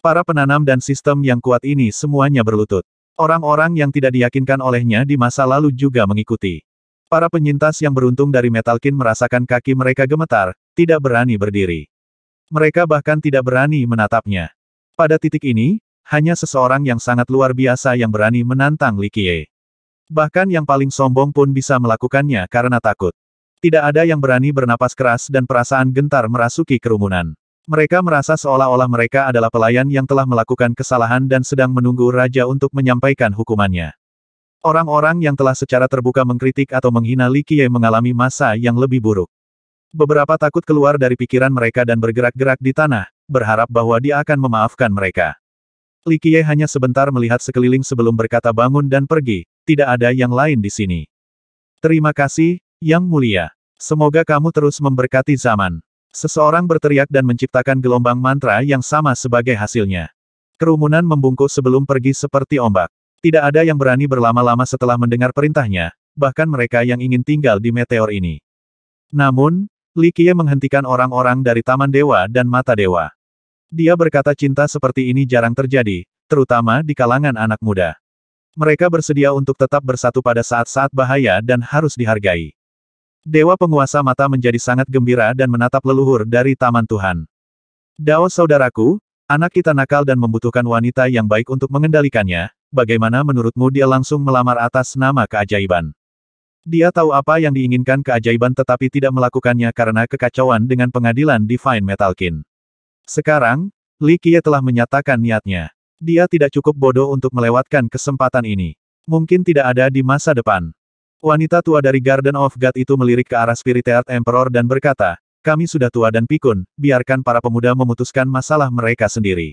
Para penanam dan sistem yang kuat ini semuanya berlutut. Orang-orang yang tidak diyakinkan olehnya di masa lalu juga mengikuti. Para penyintas yang beruntung dari Metalkin merasakan kaki mereka gemetar, tidak berani berdiri. Mereka bahkan tidak berani menatapnya. Pada titik ini, hanya seseorang yang sangat luar biasa yang berani menantang Likie. Bahkan yang paling sombong pun bisa melakukannya karena takut. Tidak ada yang berani bernapas keras dan perasaan gentar merasuki kerumunan. Mereka merasa seolah-olah mereka adalah pelayan yang telah melakukan kesalahan dan sedang menunggu raja untuk menyampaikan hukumannya. Orang-orang yang telah secara terbuka mengkritik atau menghina Li Qiye mengalami masa yang lebih buruk. Beberapa takut keluar dari pikiran mereka dan bergerak-gerak di tanah, berharap bahwa dia akan memaafkan mereka. Li Qiye hanya sebentar melihat sekeliling sebelum berkata bangun dan pergi, tidak ada yang lain di sini. Terima kasih, Yang Mulia. Semoga kamu terus memberkati zaman. Seseorang berteriak dan menciptakan gelombang mantra yang sama sebagai hasilnya. Kerumunan membungkuk sebelum pergi seperti ombak. Tidak ada yang berani berlama-lama setelah mendengar perintahnya, bahkan mereka yang ingin tinggal di meteor ini. Namun, Likie menghentikan orang-orang dari Taman Dewa dan Mata Dewa. Dia berkata cinta seperti ini jarang terjadi, terutama di kalangan anak muda. Mereka bersedia untuk tetap bersatu pada saat-saat bahaya dan harus dihargai. Dewa penguasa mata menjadi sangat gembira dan menatap leluhur dari Taman Tuhan. Dao saudaraku, anak kita nakal dan membutuhkan wanita yang baik untuk mengendalikannya, bagaimana menurutmu dia langsung melamar atas nama keajaiban? Dia tahu apa yang diinginkan keajaiban tetapi tidak melakukannya karena kekacauan dengan pengadilan Divine Metalkin. Sekarang, Li Qiye telah menyatakan niatnya. Dia tidak cukup bodoh untuk melewatkan kesempatan ini. Mungkin tidak ada di masa depan. Wanita tua dari Garden of God itu melirik ke arah Spirit Art Emperor dan berkata, kami sudah tua dan pikun, biarkan para pemuda memutuskan masalah mereka sendiri.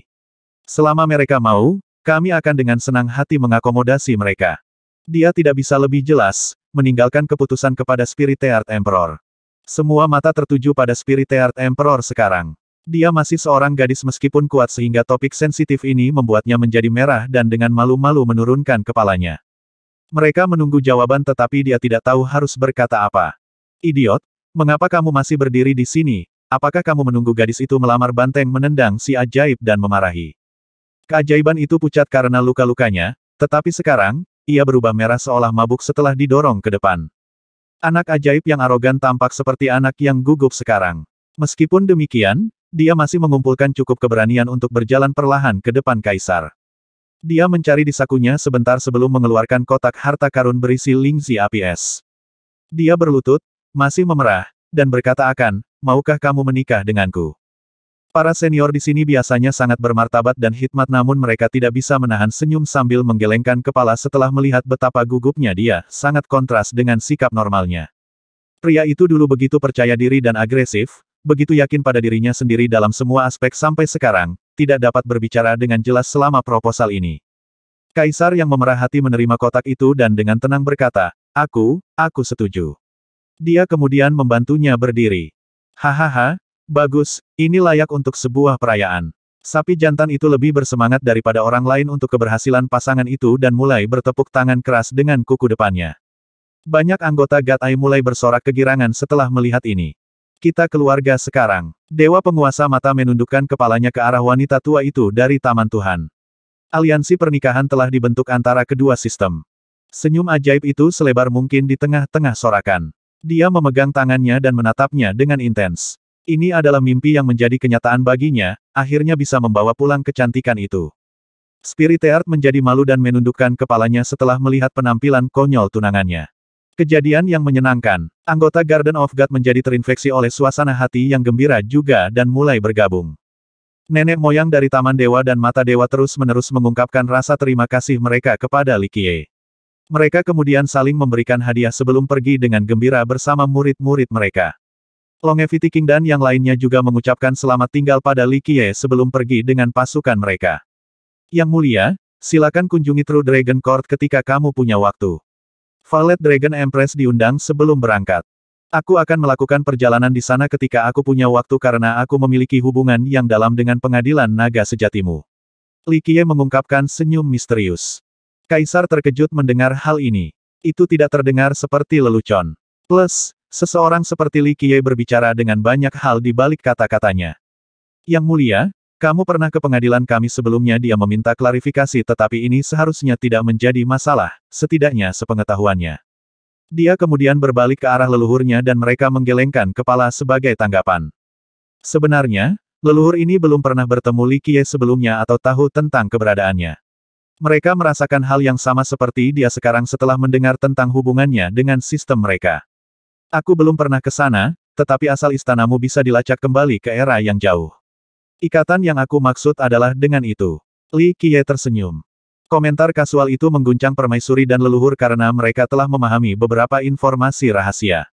Selama mereka mau, kami akan dengan senang hati mengakomodasi mereka. Dia tidak bisa lebih jelas, meninggalkan keputusan kepada Spirit Art Emperor. Semua mata tertuju pada Spirit Art Emperor sekarang. Dia masih seorang gadis meskipun kuat sehingga topik sensitif ini membuatnya menjadi merah dan dengan malu-malu menurunkan kepalanya. Mereka menunggu jawaban tetapi dia tidak tahu harus berkata apa. Idiot, mengapa kamu masih berdiri di sini? Apakah kamu menunggu gadis itu melamar banteng menendang si ajaib dan memarahi? Keajaiban itu pucat karena luka-lukanya, tetapi sekarang, ia berubah merah seolah mabuk setelah didorong ke depan. Anak ajaib yang arogan tampak seperti anak yang gugup sekarang. Meskipun demikian, dia masih mengumpulkan cukup keberanian untuk berjalan perlahan ke depan kaisar. Dia mencari di sakunya sebentar sebelum mengeluarkan kotak harta karun berisi lingzi APS. Dia berlutut, masih memerah, dan berkata akan, maukah kamu menikah denganku? Para senior di sini biasanya sangat bermartabat dan hikmat namun mereka tidak bisa menahan senyum sambil menggelengkan kepala setelah melihat betapa gugupnya dia, sangat kontras dengan sikap normalnya. Pria itu dulu begitu percaya diri dan agresif, begitu yakin pada dirinya sendiri dalam semua aspek sampai sekarang, tidak dapat berbicara dengan jelas selama proposal ini. Kaisar yang memerah hati menerima kotak itu dan dengan tenang berkata, Aku, aku setuju. Dia kemudian membantunya berdiri. Hahaha, bagus, ini layak untuk sebuah perayaan. Sapi jantan itu lebih bersemangat daripada orang lain untuk keberhasilan pasangan itu dan mulai bertepuk tangan keras dengan kuku depannya. Banyak anggota Gatai mulai bersorak kegirangan setelah melihat ini. Kita keluarga sekarang. Dewa penguasa mata menundukkan kepalanya ke arah wanita tua itu dari Taman Tuhan. Aliansi pernikahan telah dibentuk antara kedua sistem. Senyum ajaib itu selebar mungkin di tengah-tengah sorakan. Dia memegang tangannya dan menatapnya dengan intens. Ini adalah mimpi yang menjadi kenyataan baginya, akhirnya bisa membawa pulang kecantikan itu. Spirit Earth menjadi malu dan menundukkan kepalanya setelah melihat penampilan konyol tunangannya. Kejadian yang menyenangkan, anggota Garden of God menjadi terinfeksi oleh suasana hati yang gembira juga dan mulai bergabung. Nenek moyang dari Taman Dewa dan Mata Dewa terus-menerus mengungkapkan rasa terima kasih mereka kepada Likie. Mereka kemudian saling memberikan hadiah sebelum pergi dengan gembira bersama murid-murid mereka. Longevity King dan yang lainnya juga mengucapkan selamat tinggal pada Likie sebelum pergi dengan pasukan mereka. Yang mulia, silakan kunjungi True Dragon Court ketika kamu punya waktu. Valet Dragon Empress diundang sebelum berangkat. Aku akan melakukan perjalanan di sana ketika aku punya waktu karena aku memiliki hubungan yang dalam dengan pengadilan naga sejatimu. Li Qiye mengungkapkan senyum misterius. Kaisar terkejut mendengar hal ini. Itu tidak terdengar seperti lelucon. Plus, seseorang seperti Li Qiye berbicara dengan banyak hal di balik kata-katanya. Yang mulia, kamu pernah ke pengadilan kami sebelumnya dia meminta klarifikasi tetapi ini seharusnya tidak menjadi masalah, setidaknya sepengetahuannya. Dia kemudian berbalik ke arah leluhurnya dan mereka menggelengkan kepala sebagai tanggapan. Sebenarnya, leluhur ini belum pernah bertemu Li Qiye sebelumnya atau tahu tentang keberadaannya. Mereka merasakan hal yang sama seperti dia sekarang setelah mendengar tentang hubungannya dengan sistem mereka. Aku belum pernah ke sana, tetapi asal istanamu bisa dilacak kembali ke era yang jauh. Ikatan yang aku maksud adalah dengan itu. Li Qiye tersenyum. Komentar kasual itu mengguncang permaisuri dan leluhur karena mereka telah memahami beberapa informasi rahasia.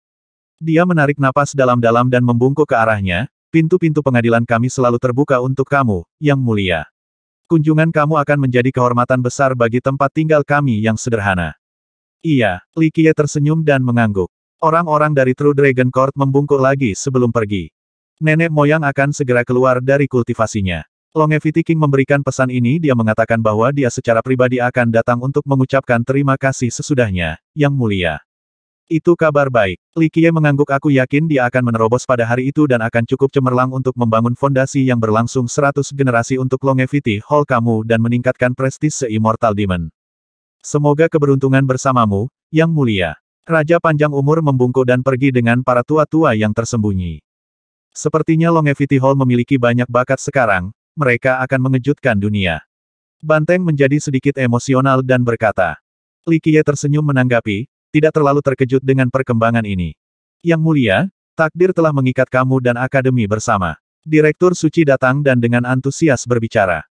Dia menarik napas dalam-dalam dan membungkuk ke arahnya, pintu-pintu pengadilan kami selalu terbuka untuk kamu, yang mulia. Kunjungan kamu akan menjadi kehormatan besar bagi tempat tinggal kami yang sederhana. Iya, Li Qiye tersenyum dan mengangguk. Orang-orang dari True Dragon Court membungkuk lagi sebelum pergi. Nenek moyang akan segera keluar dari kultivasinya. Longevity King memberikan pesan ini dia mengatakan bahwa dia secara pribadi akan datang untuk mengucapkan terima kasih sesudahnya, yang mulia. Itu kabar baik. Li Qiye mengangguk aku yakin dia akan menerobos pada hari itu dan akan cukup cemerlang untuk membangun fondasi yang berlangsung 100 generasi untuk longevity hall kamu dan meningkatkan prestis se-immortal demon. Semoga keberuntungan bersamamu, yang mulia. Raja panjang umur membungkuk dan pergi dengan para tua-tua yang tersembunyi. Sepertinya Longevity Hall memiliki banyak bakat sekarang, mereka akan mengejutkan dunia. Banteng menjadi sedikit emosional dan berkata. Li Qiye tersenyum menanggapi, tidak terlalu terkejut dengan perkembangan ini. Yang mulia, takdir telah mengikat kamu dan akademi bersama. Direktur Suci datang dan dengan antusias berbicara.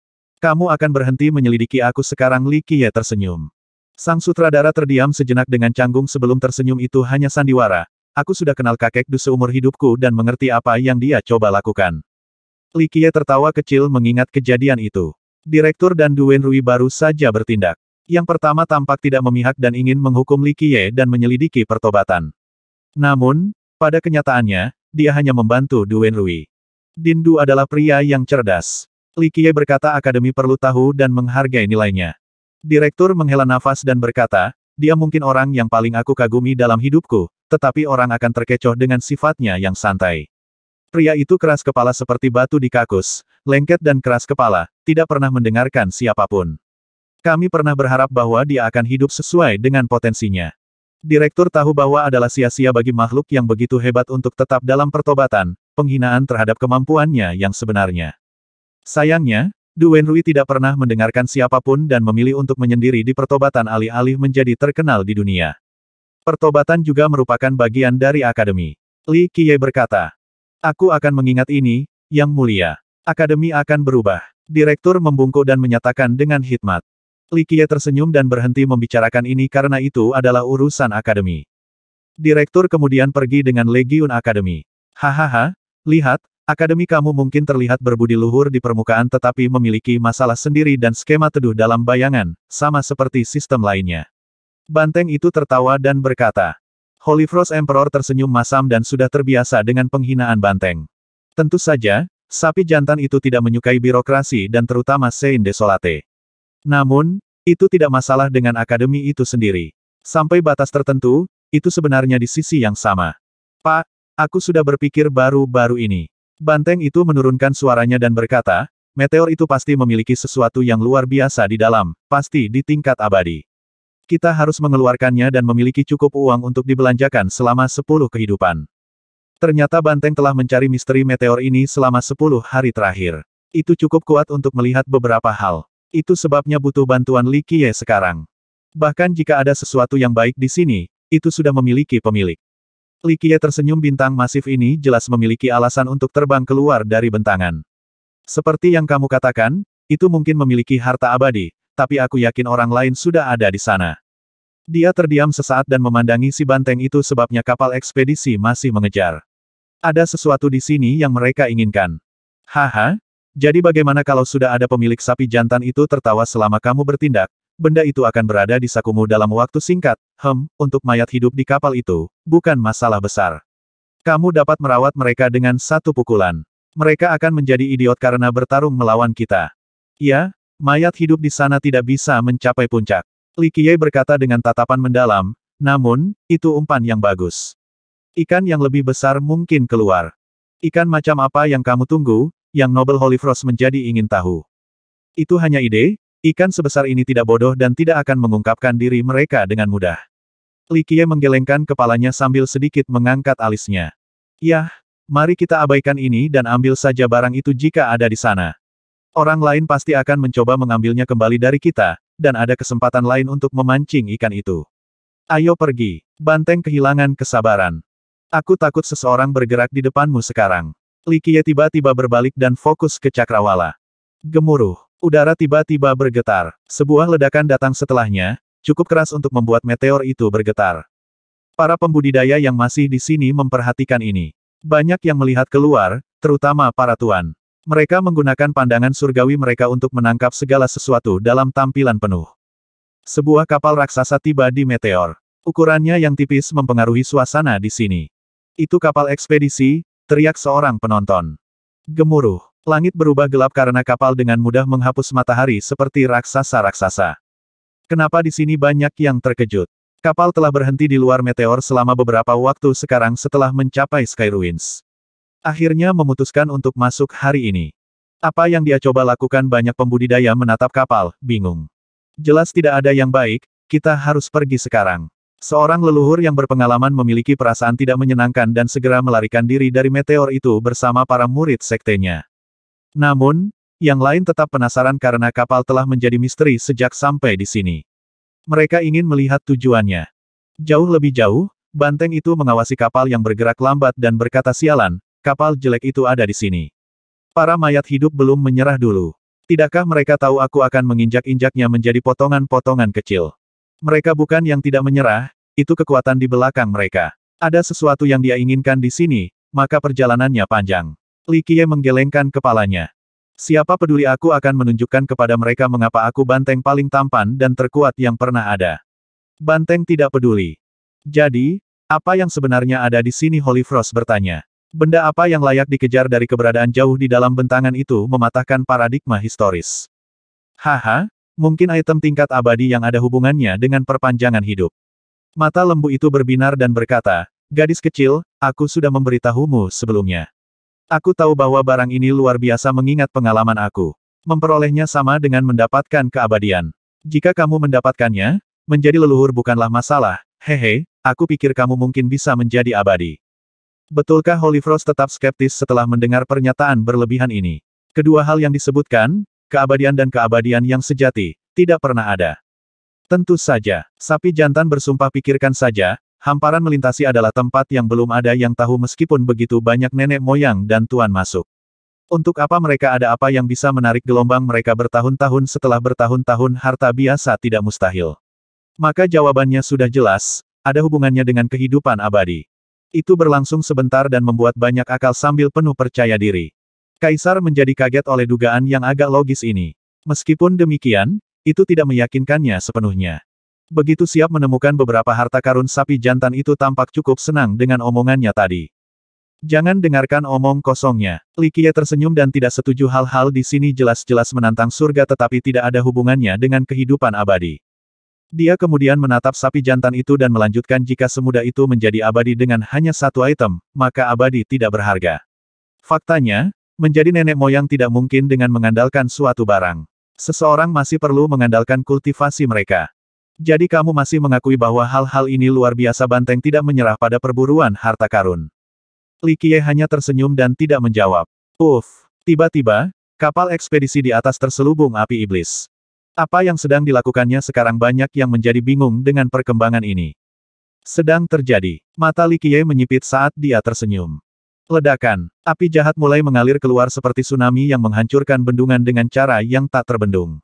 Kamu akan berhenti menyelidiki aku sekarang Li Qiye tersenyum. Sang sutradara terdiam sejenak dengan canggung sebelum tersenyum itu hanya sandiwara, Aku sudah kenal kakek Du seumur hidupku dan mengerti apa yang dia coba lakukan. Li Likie tertawa kecil mengingat kejadian itu. Direktur dan Duen Rui baru saja bertindak. Yang pertama tampak tidak memihak dan ingin menghukum Li Likie dan menyelidiki pertobatan. Namun, pada kenyataannya, dia hanya membantu Duen Rui. Dindu adalah pria yang cerdas. Li Likie berkata akademi perlu tahu dan menghargai nilainya. Direktur menghela nafas dan berkata, dia mungkin orang yang paling aku kagumi dalam hidupku, tetapi orang akan terkecoh dengan sifatnya yang santai. Pria itu keras kepala seperti batu di kakus, lengket dan keras kepala, tidak pernah mendengarkan siapapun. Kami pernah berharap bahwa dia akan hidup sesuai dengan potensinya. Direktur tahu bahwa adalah sia-sia bagi makhluk yang begitu hebat untuk tetap dalam pertobatan, penghinaan terhadap kemampuannya yang sebenarnya. Sayangnya, Duwen Rui tidak pernah mendengarkan siapapun dan memilih untuk menyendiri di pertobatan alih-alih menjadi terkenal di dunia. Pertobatan juga merupakan bagian dari akademi. Li Qiye berkata, Aku akan mengingat ini, Yang Mulia. Akademi akan berubah. Direktur membungkuk dan menyatakan dengan hikmat. Li Qiye tersenyum dan berhenti membicarakan ini karena itu adalah urusan akademi. Direktur kemudian pergi dengan Legion Akademi. Hahaha, lihat, akademi kamu mungkin terlihat berbudi luhur di permukaan tetapi memiliki masalah sendiri dan skema teduh dalam bayangan, sama seperti sistem lainnya. Banteng itu tertawa dan berkata. Holy Frost Emperor tersenyum masam dan sudah terbiasa dengan penghinaan banteng. Tentu saja, sapi jantan itu tidak menyukai birokrasi dan terutama Sein Desolate. Namun, itu tidak masalah dengan akademi itu sendiri. Sampai batas tertentu, itu sebenarnya di sisi yang sama. Pak, aku sudah berpikir baru-baru ini. Banteng itu menurunkan suaranya dan berkata, meteor itu pasti memiliki sesuatu yang luar biasa di dalam, pasti di tingkat abadi. Kita harus mengeluarkannya dan memiliki cukup uang untuk dibelanjakan selama sepuluh kehidupan. Ternyata Banteng telah mencari misteri meteor ini selama sepuluh hari terakhir. Itu cukup kuat untuk melihat beberapa hal. Itu sebabnya butuh bantuan Li Qiye sekarang. Bahkan jika ada sesuatu yang baik di sini, itu sudah memiliki pemilik. Li Qiye tersenyum bintang masif ini jelas memiliki alasan untuk terbang keluar dari bentangan. Seperti yang kamu katakan, itu mungkin memiliki harta abadi, tapi aku yakin orang lain sudah ada di sana. Dia terdiam sesaat dan memandangi si banteng itu sebabnya kapal ekspedisi masih mengejar. Ada sesuatu di sini yang mereka inginkan. Haha, jadi bagaimana kalau sudah ada pemilik sapi jantan itu tertawa selama kamu bertindak, benda itu akan berada di sakumu dalam waktu singkat, hem, untuk mayat hidup di kapal itu, bukan masalah besar. Kamu dapat merawat mereka dengan satu pukulan. Mereka akan menjadi idiot karena bertarung melawan kita. Ya, Mayat hidup di sana tidak bisa mencapai puncak. Li Qiye berkata dengan tatapan mendalam, namun, itu umpan yang bagus. Ikan yang lebih besar mungkin keluar. Ikan macam apa yang kamu tunggu, yang Nobel Holy Frost menjadi ingin tahu. Itu hanya ide, ikan sebesar ini tidak bodoh dan tidak akan mengungkapkan diri mereka dengan mudah. Li Qiye menggelengkan kepalanya sambil sedikit mengangkat alisnya. Yah, mari kita abaikan ini dan ambil saja barang itu jika ada di sana. Orang lain pasti akan mencoba mengambilnya kembali dari kita, dan ada kesempatan lain untuk memancing ikan itu. Ayo pergi. Banteng kehilangan kesabaran. Aku takut seseorang bergerak di depanmu sekarang. Likie tiba-tiba berbalik dan fokus ke cakrawala. Gemuruh. Udara tiba-tiba bergetar. Sebuah ledakan datang setelahnya, cukup keras untuk membuat meteor itu bergetar. Para pembudidaya yang masih di sini memperhatikan ini. Banyak yang melihat keluar, terutama para tuan. Mereka menggunakan pandangan surgawi mereka untuk menangkap segala sesuatu dalam tampilan penuh. Sebuah kapal raksasa tiba di meteor. Ukurannya yang tipis mempengaruhi suasana di sini. Itu kapal ekspedisi, teriak seorang penonton. Gemuruh. Langit berubah gelap karena kapal dengan mudah menghapus matahari seperti raksasa-raksasa. Kenapa di sini banyak yang terkejut? Kapal telah berhenti di luar meteor selama beberapa waktu sekarang setelah mencapai Sky Ruins. Akhirnya memutuskan untuk masuk hari ini. Apa yang dia coba lakukan banyak pembudidaya menatap kapal, bingung. Jelas tidak ada yang baik, kita harus pergi sekarang. Seorang leluhur yang berpengalaman memiliki perasaan tidak menyenangkan dan segera melarikan diri dari meteor itu bersama para murid sektenya. Namun, yang lain tetap penasaran karena kapal telah menjadi misteri sejak sampai di sini. Mereka ingin melihat tujuannya. Jauh lebih jauh, banteng itu mengawasi kapal yang bergerak lambat dan berkata sialan, Kapal jelek itu ada di sini. Para mayat hidup belum menyerah dulu. Tidakkah mereka tahu aku akan menginjak-injaknya menjadi potongan-potongan kecil? Mereka bukan yang tidak menyerah, itu kekuatan di belakang mereka. Ada sesuatu yang dia inginkan di sini, maka perjalanannya panjang. Li Qiye menggelengkan kepalanya. Siapa peduli aku akan menunjukkan kepada mereka mengapa aku banteng paling tampan dan terkuat yang pernah ada. Banteng tidak peduli. Jadi, apa yang sebenarnya ada di sini Holy Frost bertanya. Benda apa yang layak dikejar dari keberadaan jauh di dalam bentangan itu mematahkan paradigma historis. Haha, mungkin item tingkat abadi yang ada hubungannya dengan perpanjangan hidup. Mata lembu itu berbinar dan berkata, Gadis kecil, aku sudah memberitahumu sebelumnya. Aku tahu bahwa barang ini luar biasa mengingat pengalaman aku. Memperolehnya sama dengan mendapatkan keabadian. Jika kamu mendapatkannya, menjadi leluhur bukanlah masalah, hehe, aku pikir kamu mungkin bisa menjadi abadi. Betulkah Holy Frost tetap skeptis setelah mendengar pernyataan berlebihan ini? Kedua hal yang disebutkan, keabadian dan keabadian yang sejati, tidak pernah ada. Tentu saja, sapi jantan bersumpah pikirkan saja, hamparan melintasi adalah tempat yang belum ada yang tahu meskipun begitu banyak nenek moyang dan tuan masuk. Untuk apa mereka ada apa yang bisa menarik gelombang mereka bertahun-tahun setelah bertahun-tahun harta biasa tidak mustahil. Maka jawabannya sudah jelas, ada hubungannya dengan kehidupan abadi. Itu berlangsung sebentar dan membuat banyak akal sambil penuh percaya diri. Kaisar menjadi kaget oleh dugaan yang agak logis ini. Meskipun demikian, itu tidak meyakinkannya sepenuhnya. Begitu siap menemukan beberapa harta karun sapi jantan itu tampak cukup senang dengan omongannya tadi. Jangan dengarkan omong kosongnya. Likie tersenyum dan tidak setuju hal-hal di sini jelas-jelas menantang surga tetapi tidak ada hubungannya dengan kehidupan abadi. Dia kemudian menatap sapi jantan itu dan melanjutkan jika semudah itu menjadi abadi dengan hanya satu item, maka abadi tidak berharga. Faktanya, menjadi nenek moyang tidak mungkin dengan mengandalkan suatu barang. Seseorang masih perlu mengandalkan kultivasi mereka. Jadi kamu masih mengakui bahwa hal-hal ini luar biasa banteng tidak menyerah pada perburuan harta karun. Li Qiye hanya tersenyum dan tidak menjawab. Uff, tiba-tiba, kapal ekspedisi di atas terselubung api iblis. Apa yang sedang dilakukannya sekarang banyak yang menjadi bingung dengan perkembangan ini. Sedang terjadi. Mata Li Qiye menyipit saat dia tersenyum. Ledakan. Api jahat mulai mengalir keluar seperti tsunami yang menghancurkan bendungan dengan cara yang tak terbendung.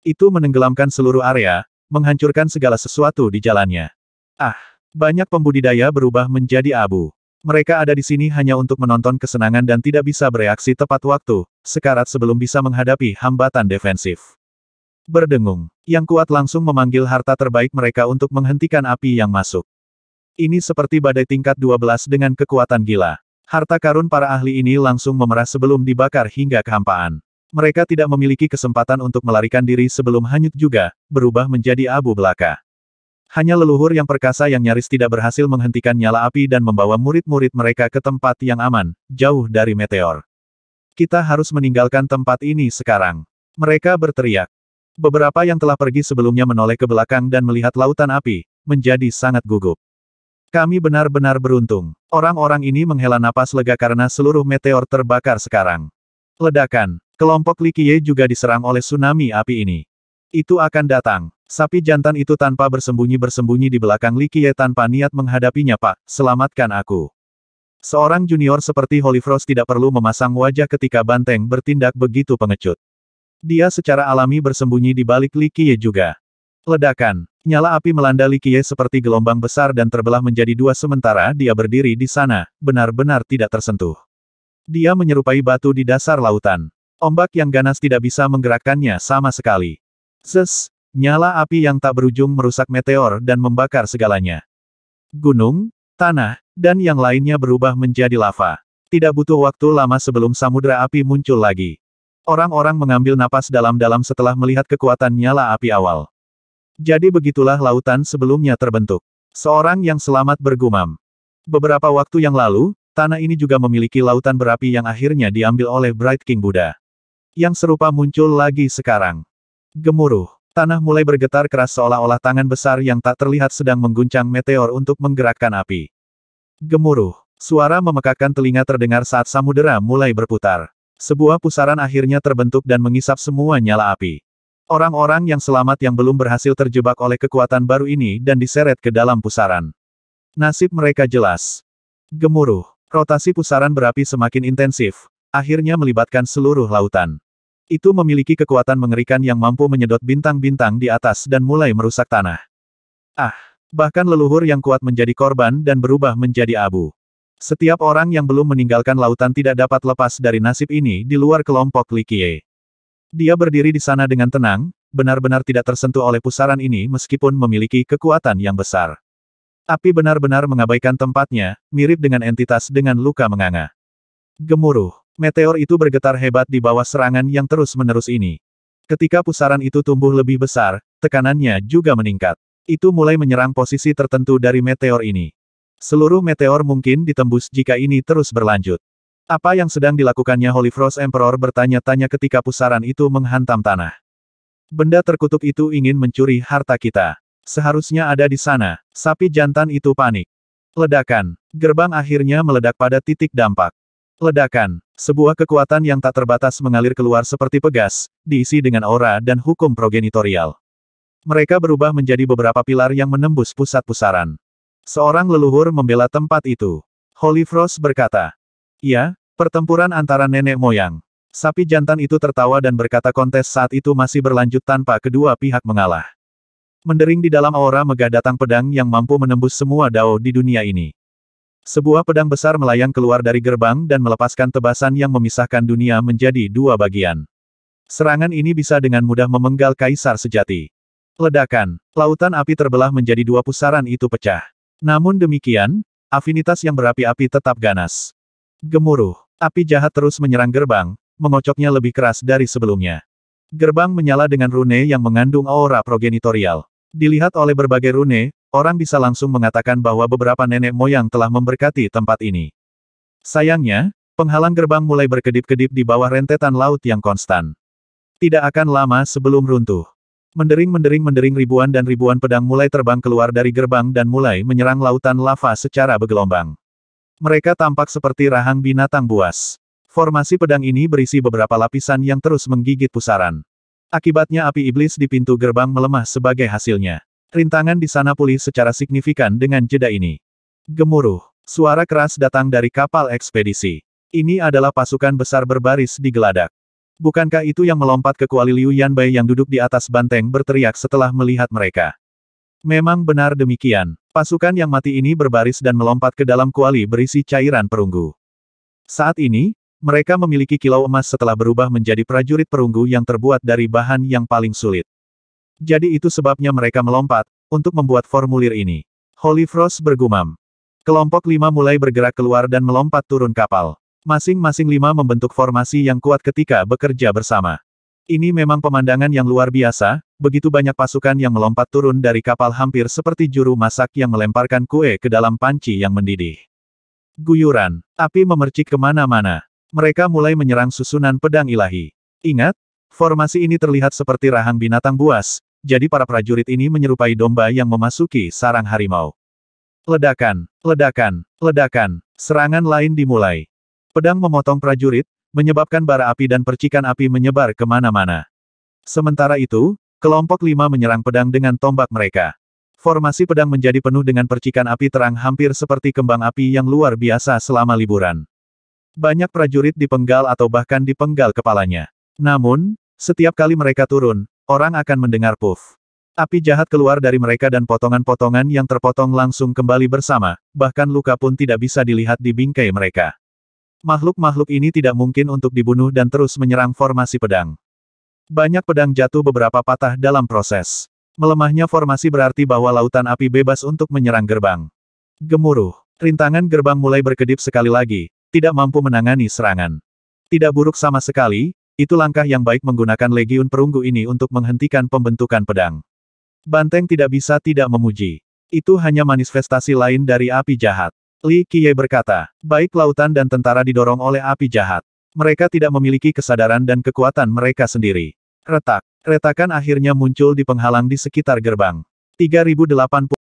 Itu menenggelamkan seluruh area, menghancurkan segala sesuatu di jalannya. Ah, banyak pembudidaya berubah menjadi abu. Mereka ada di sini hanya untuk menonton kesenangan dan tidak bisa bereaksi tepat waktu, sekarat sebelum bisa menghadapi hambatan defensif. Berdengung, yang kuat langsung memanggil harta terbaik mereka untuk menghentikan api yang masuk. Ini seperti badai tingkat 12 dengan kekuatan gila. Harta karun para ahli ini langsung memerah sebelum dibakar hingga kehampaan. Mereka tidak memiliki kesempatan untuk melarikan diri sebelum hanyut juga, berubah menjadi abu belaka. Hanya leluhur yang perkasa yang nyaris tidak berhasil menghentikan nyala api dan membawa murid-murid mereka ke tempat yang aman, jauh dari meteor. Kita harus meninggalkan tempat ini sekarang. Mereka berteriak. Beberapa yang telah pergi sebelumnya menoleh ke belakang dan melihat lautan api, menjadi sangat gugup. Kami benar-benar beruntung. Orang-orang ini menghela napas lega karena seluruh meteor terbakar sekarang. Ledakan. Kelompok Likie juga diserang oleh tsunami api ini. Itu akan datang. Sapi jantan itu tanpa bersembunyi-bersembunyi di belakang Likie tanpa niat menghadapinya pak, selamatkan aku. Seorang junior seperti Holy Frost tidak perlu memasang wajah ketika banteng bertindak begitu pengecut. Dia secara alami bersembunyi di balik Li Qiye juga. Ledakan. Nyala api melanda Li Qiye seperti gelombang besar dan terbelah menjadi dua sementara dia berdiri di sana, benar-benar tidak tersentuh. Dia menyerupai batu di dasar lautan. Ombak yang ganas tidak bisa menggerakkannya sama sekali. Zes, nyala api yang tak berujung merusak meteor dan membakar segalanya. Gunung, tanah, dan yang lainnya berubah menjadi lava. Tidak butuh waktu lama sebelum samudera api muncul lagi. Orang-orang mengambil napas dalam-dalam setelah melihat kekuatan nyala api awal. Jadi begitulah lautan sebelumnya terbentuk. Seorang yang selamat bergumam. Beberapa waktu yang lalu, tanah ini juga memiliki lautan berapi yang akhirnya diambil oleh Bright King Buddha. Yang serupa muncul lagi sekarang. Gemuruh. Tanah mulai bergetar keras seolah-olah tangan besar yang tak terlihat sedang mengguncang meteor untuk menggerakkan api. Gemuruh. Suara memekakan telinga terdengar saat samudera mulai berputar. Sebuah pusaran akhirnya terbentuk dan mengisap semua nyala api. Orang-orang yang selamat yang belum berhasil terjebak oleh kekuatan baru ini dan diseret ke dalam pusaran. Nasib mereka jelas. Gemuruh, rotasi pusaran berapi semakin intensif, akhirnya melibatkan seluruh lautan. Itu memiliki kekuatan mengerikan yang mampu menyedot bintang-bintang di atas dan mulai merusak tanah. Ah, bahkan leluhur yang kuat menjadi korban dan berubah menjadi abu. Setiap orang yang belum meninggalkan lautan tidak dapat lepas dari nasib ini di luar kelompok Likie. Dia berdiri di sana dengan tenang, benar-benar tidak tersentuh oleh pusaran ini meskipun memiliki kekuatan yang besar. Api benar-benar mengabaikan tempatnya, mirip dengan entitas dengan luka menganga. Gemuruh, meteor itu bergetar hebat di bawah serangan yang terus-menerus ini. Ketika pusaran itu tumbuh lebih besar, tekanannya juga meningkat. Itu mulai menyerang posisi tertentu dari meteor ini. Seluruh meteor mungkin ditembus jika ini terus berlanjut. Apa yang sedang dilakukannya Holy Frost Emperor bertanya-tanya ketika pusaran itu menghantam tanah. Benda terkutuk itu ingin mencuri harta kita. Seharusnya ada di sana. Sapi jantan itu panik. Ledakan. Gerbang akhirnya meledak pada titik dampak. Ledakan. Sebuah kekuatan yang tak terbatas mengalir keluar seperti pegas, diisi dengan aura dan hukum progenitorial. Mereka berubah menjadi beberapa pilar yang menembus pusat pusaran. Seorang leluhur membela tempat itu. Holy Frost berkata, Ya, pertempuran antara nenek moyang. Sapi jantan itu tertawa dan berkata kontes saat itu masih berlanjut tanpa kedua pihak mengalah. Mendering di dalam aura megah datang pedang yang mampu menembus semua dao di dunia ini. Sebuah pedang besar melayang keluar dari gerbang dan melepaskan tebasan yang memisahkan dunia menjadi dua bagian. Serangan ini bisa dengan mudah memenggal kaisar sejati. Ledakan, lautan api terbelah menjadi dua pusaran itu pecah. Namun demikian, afinitas yang berapi-api tetap ganas. Gemuruh, api jahat terus menyerang gerbang, mengocoknya lebih keras dari sebelumnya. Gerbang menyala dengan rune yang mengandung aura progenitorial. Dilihat oleh berbagai rune, orang bisa langsung mengatakan bahwa beberapa nenek moyang telah memberkati tempat ini. Sayangnya, penghalang gerbang mulai berkedip-kedip di bawah rentetan laut yang konstan. Tidak akan lama sebelum runtuh. Mendering-mendering-mendering ribuan dan ribuan pedang mulai terbang keluar dari gerbang dan mulai menyerang lautan lava secara bergelombang. Mereka tampak seperti rahang binatang buas. Formasi pedang ini berisi beberapa lapisan yang terus menggigit pusaran. Akibatnya api iblis di pintu gerbang melemah sebagai hasilnya. Rintangan di sana pulih secara signifikan dengan jeda ini. Gemuruh. Suara keras datang dari kapal ekspedisi. Ini adalah pasukan besar berbaris di geladak. Bukankah itu yang melompat ke kuali Liu Yanbei yang duduk di atas banteng berteriak setelah melihat mereka? Memang benar demikian. Pasukan yang mati ini berbaris dan melompat ke dalam kuali berisi cairan perunggu. Saat ini, mereka memiliki kilau emas setelah berubah menjadi prajurit perunggu yang terbuat dari bahan yang paling sulit. Jadi itu sebabnya mereka melompat, untuk membuat formulir ini. Holy Frost bergumam. Kelompok lima mulai bergerak keluar dan melompat turun kapal. Masing-masing lima membentuk formasi yang kuat ketika bekerja bersama. Ini memang pemandangan yang luar biasa, begitu banyak pasukan yang melompat turun dari kapal hampir seperti juru masak yang melemparkan kue ke dalam panci yang mendidih. Guyuran, api memercik kemana-mana. Mereka mulai menyerang susunan pedang ilahi. Ingat, formasi ini terlihat seperti rahang binatang buas, jadi para prajurit ini menyerupai domba yang memasuki sarang harimau. Ledakan, ledakan, ledakan, serangan lain dimulai. Pedang memotong prajurit, menyebabkan bara api dan percikan api menyebar kemana-mana. Sementara itu, kelompok lima menyerang pedang dengan tombak mereka. Formasi pedang menjadi penuh dengan percikan api terang hampir seperti kembang api yang luar biasa selama liburan. Banyak prajurit dipenggal atau bahkan dipenggal kepalanya. Namun, setiap kali mereka turun, orang akan mendengar puff. Api jahat keluar dari mereka dan potongan-potongan yang terpotong langsung kembali bersama, bahkan luka pun tidak bisa dilihat di bingkai mereka. Makhluk-makhluk ini tidak mungkin untuk dibunuh dan terus menyerang formasi pedang. Banyak pedang jatuh beberapa patah dalam proses. Melemahnya formasi berarti bahwa lautan api bebas untuk menyerang gerbang. Gemuruh, rintangan gerbang mulai berkedip sekali lagi, tidak mampu menangani serangan. Tidak buruk sama sekali, itu langkah yang baik menggunakan legiun perunggu ini untuk menghentikan pembentukan pedang. Banteng tidak bisa tidak memuji. Itu hanya manifestasi lain dari api jahat. Li Qiye berkata, baik lautan dan tentara didorong oleh api jahat. Mereka tidak memiliki kesadaran dan kekuatan mereka sendiri. Retak. Retakan akhirnya muncul di penghalang di sekitar gerbang. 3080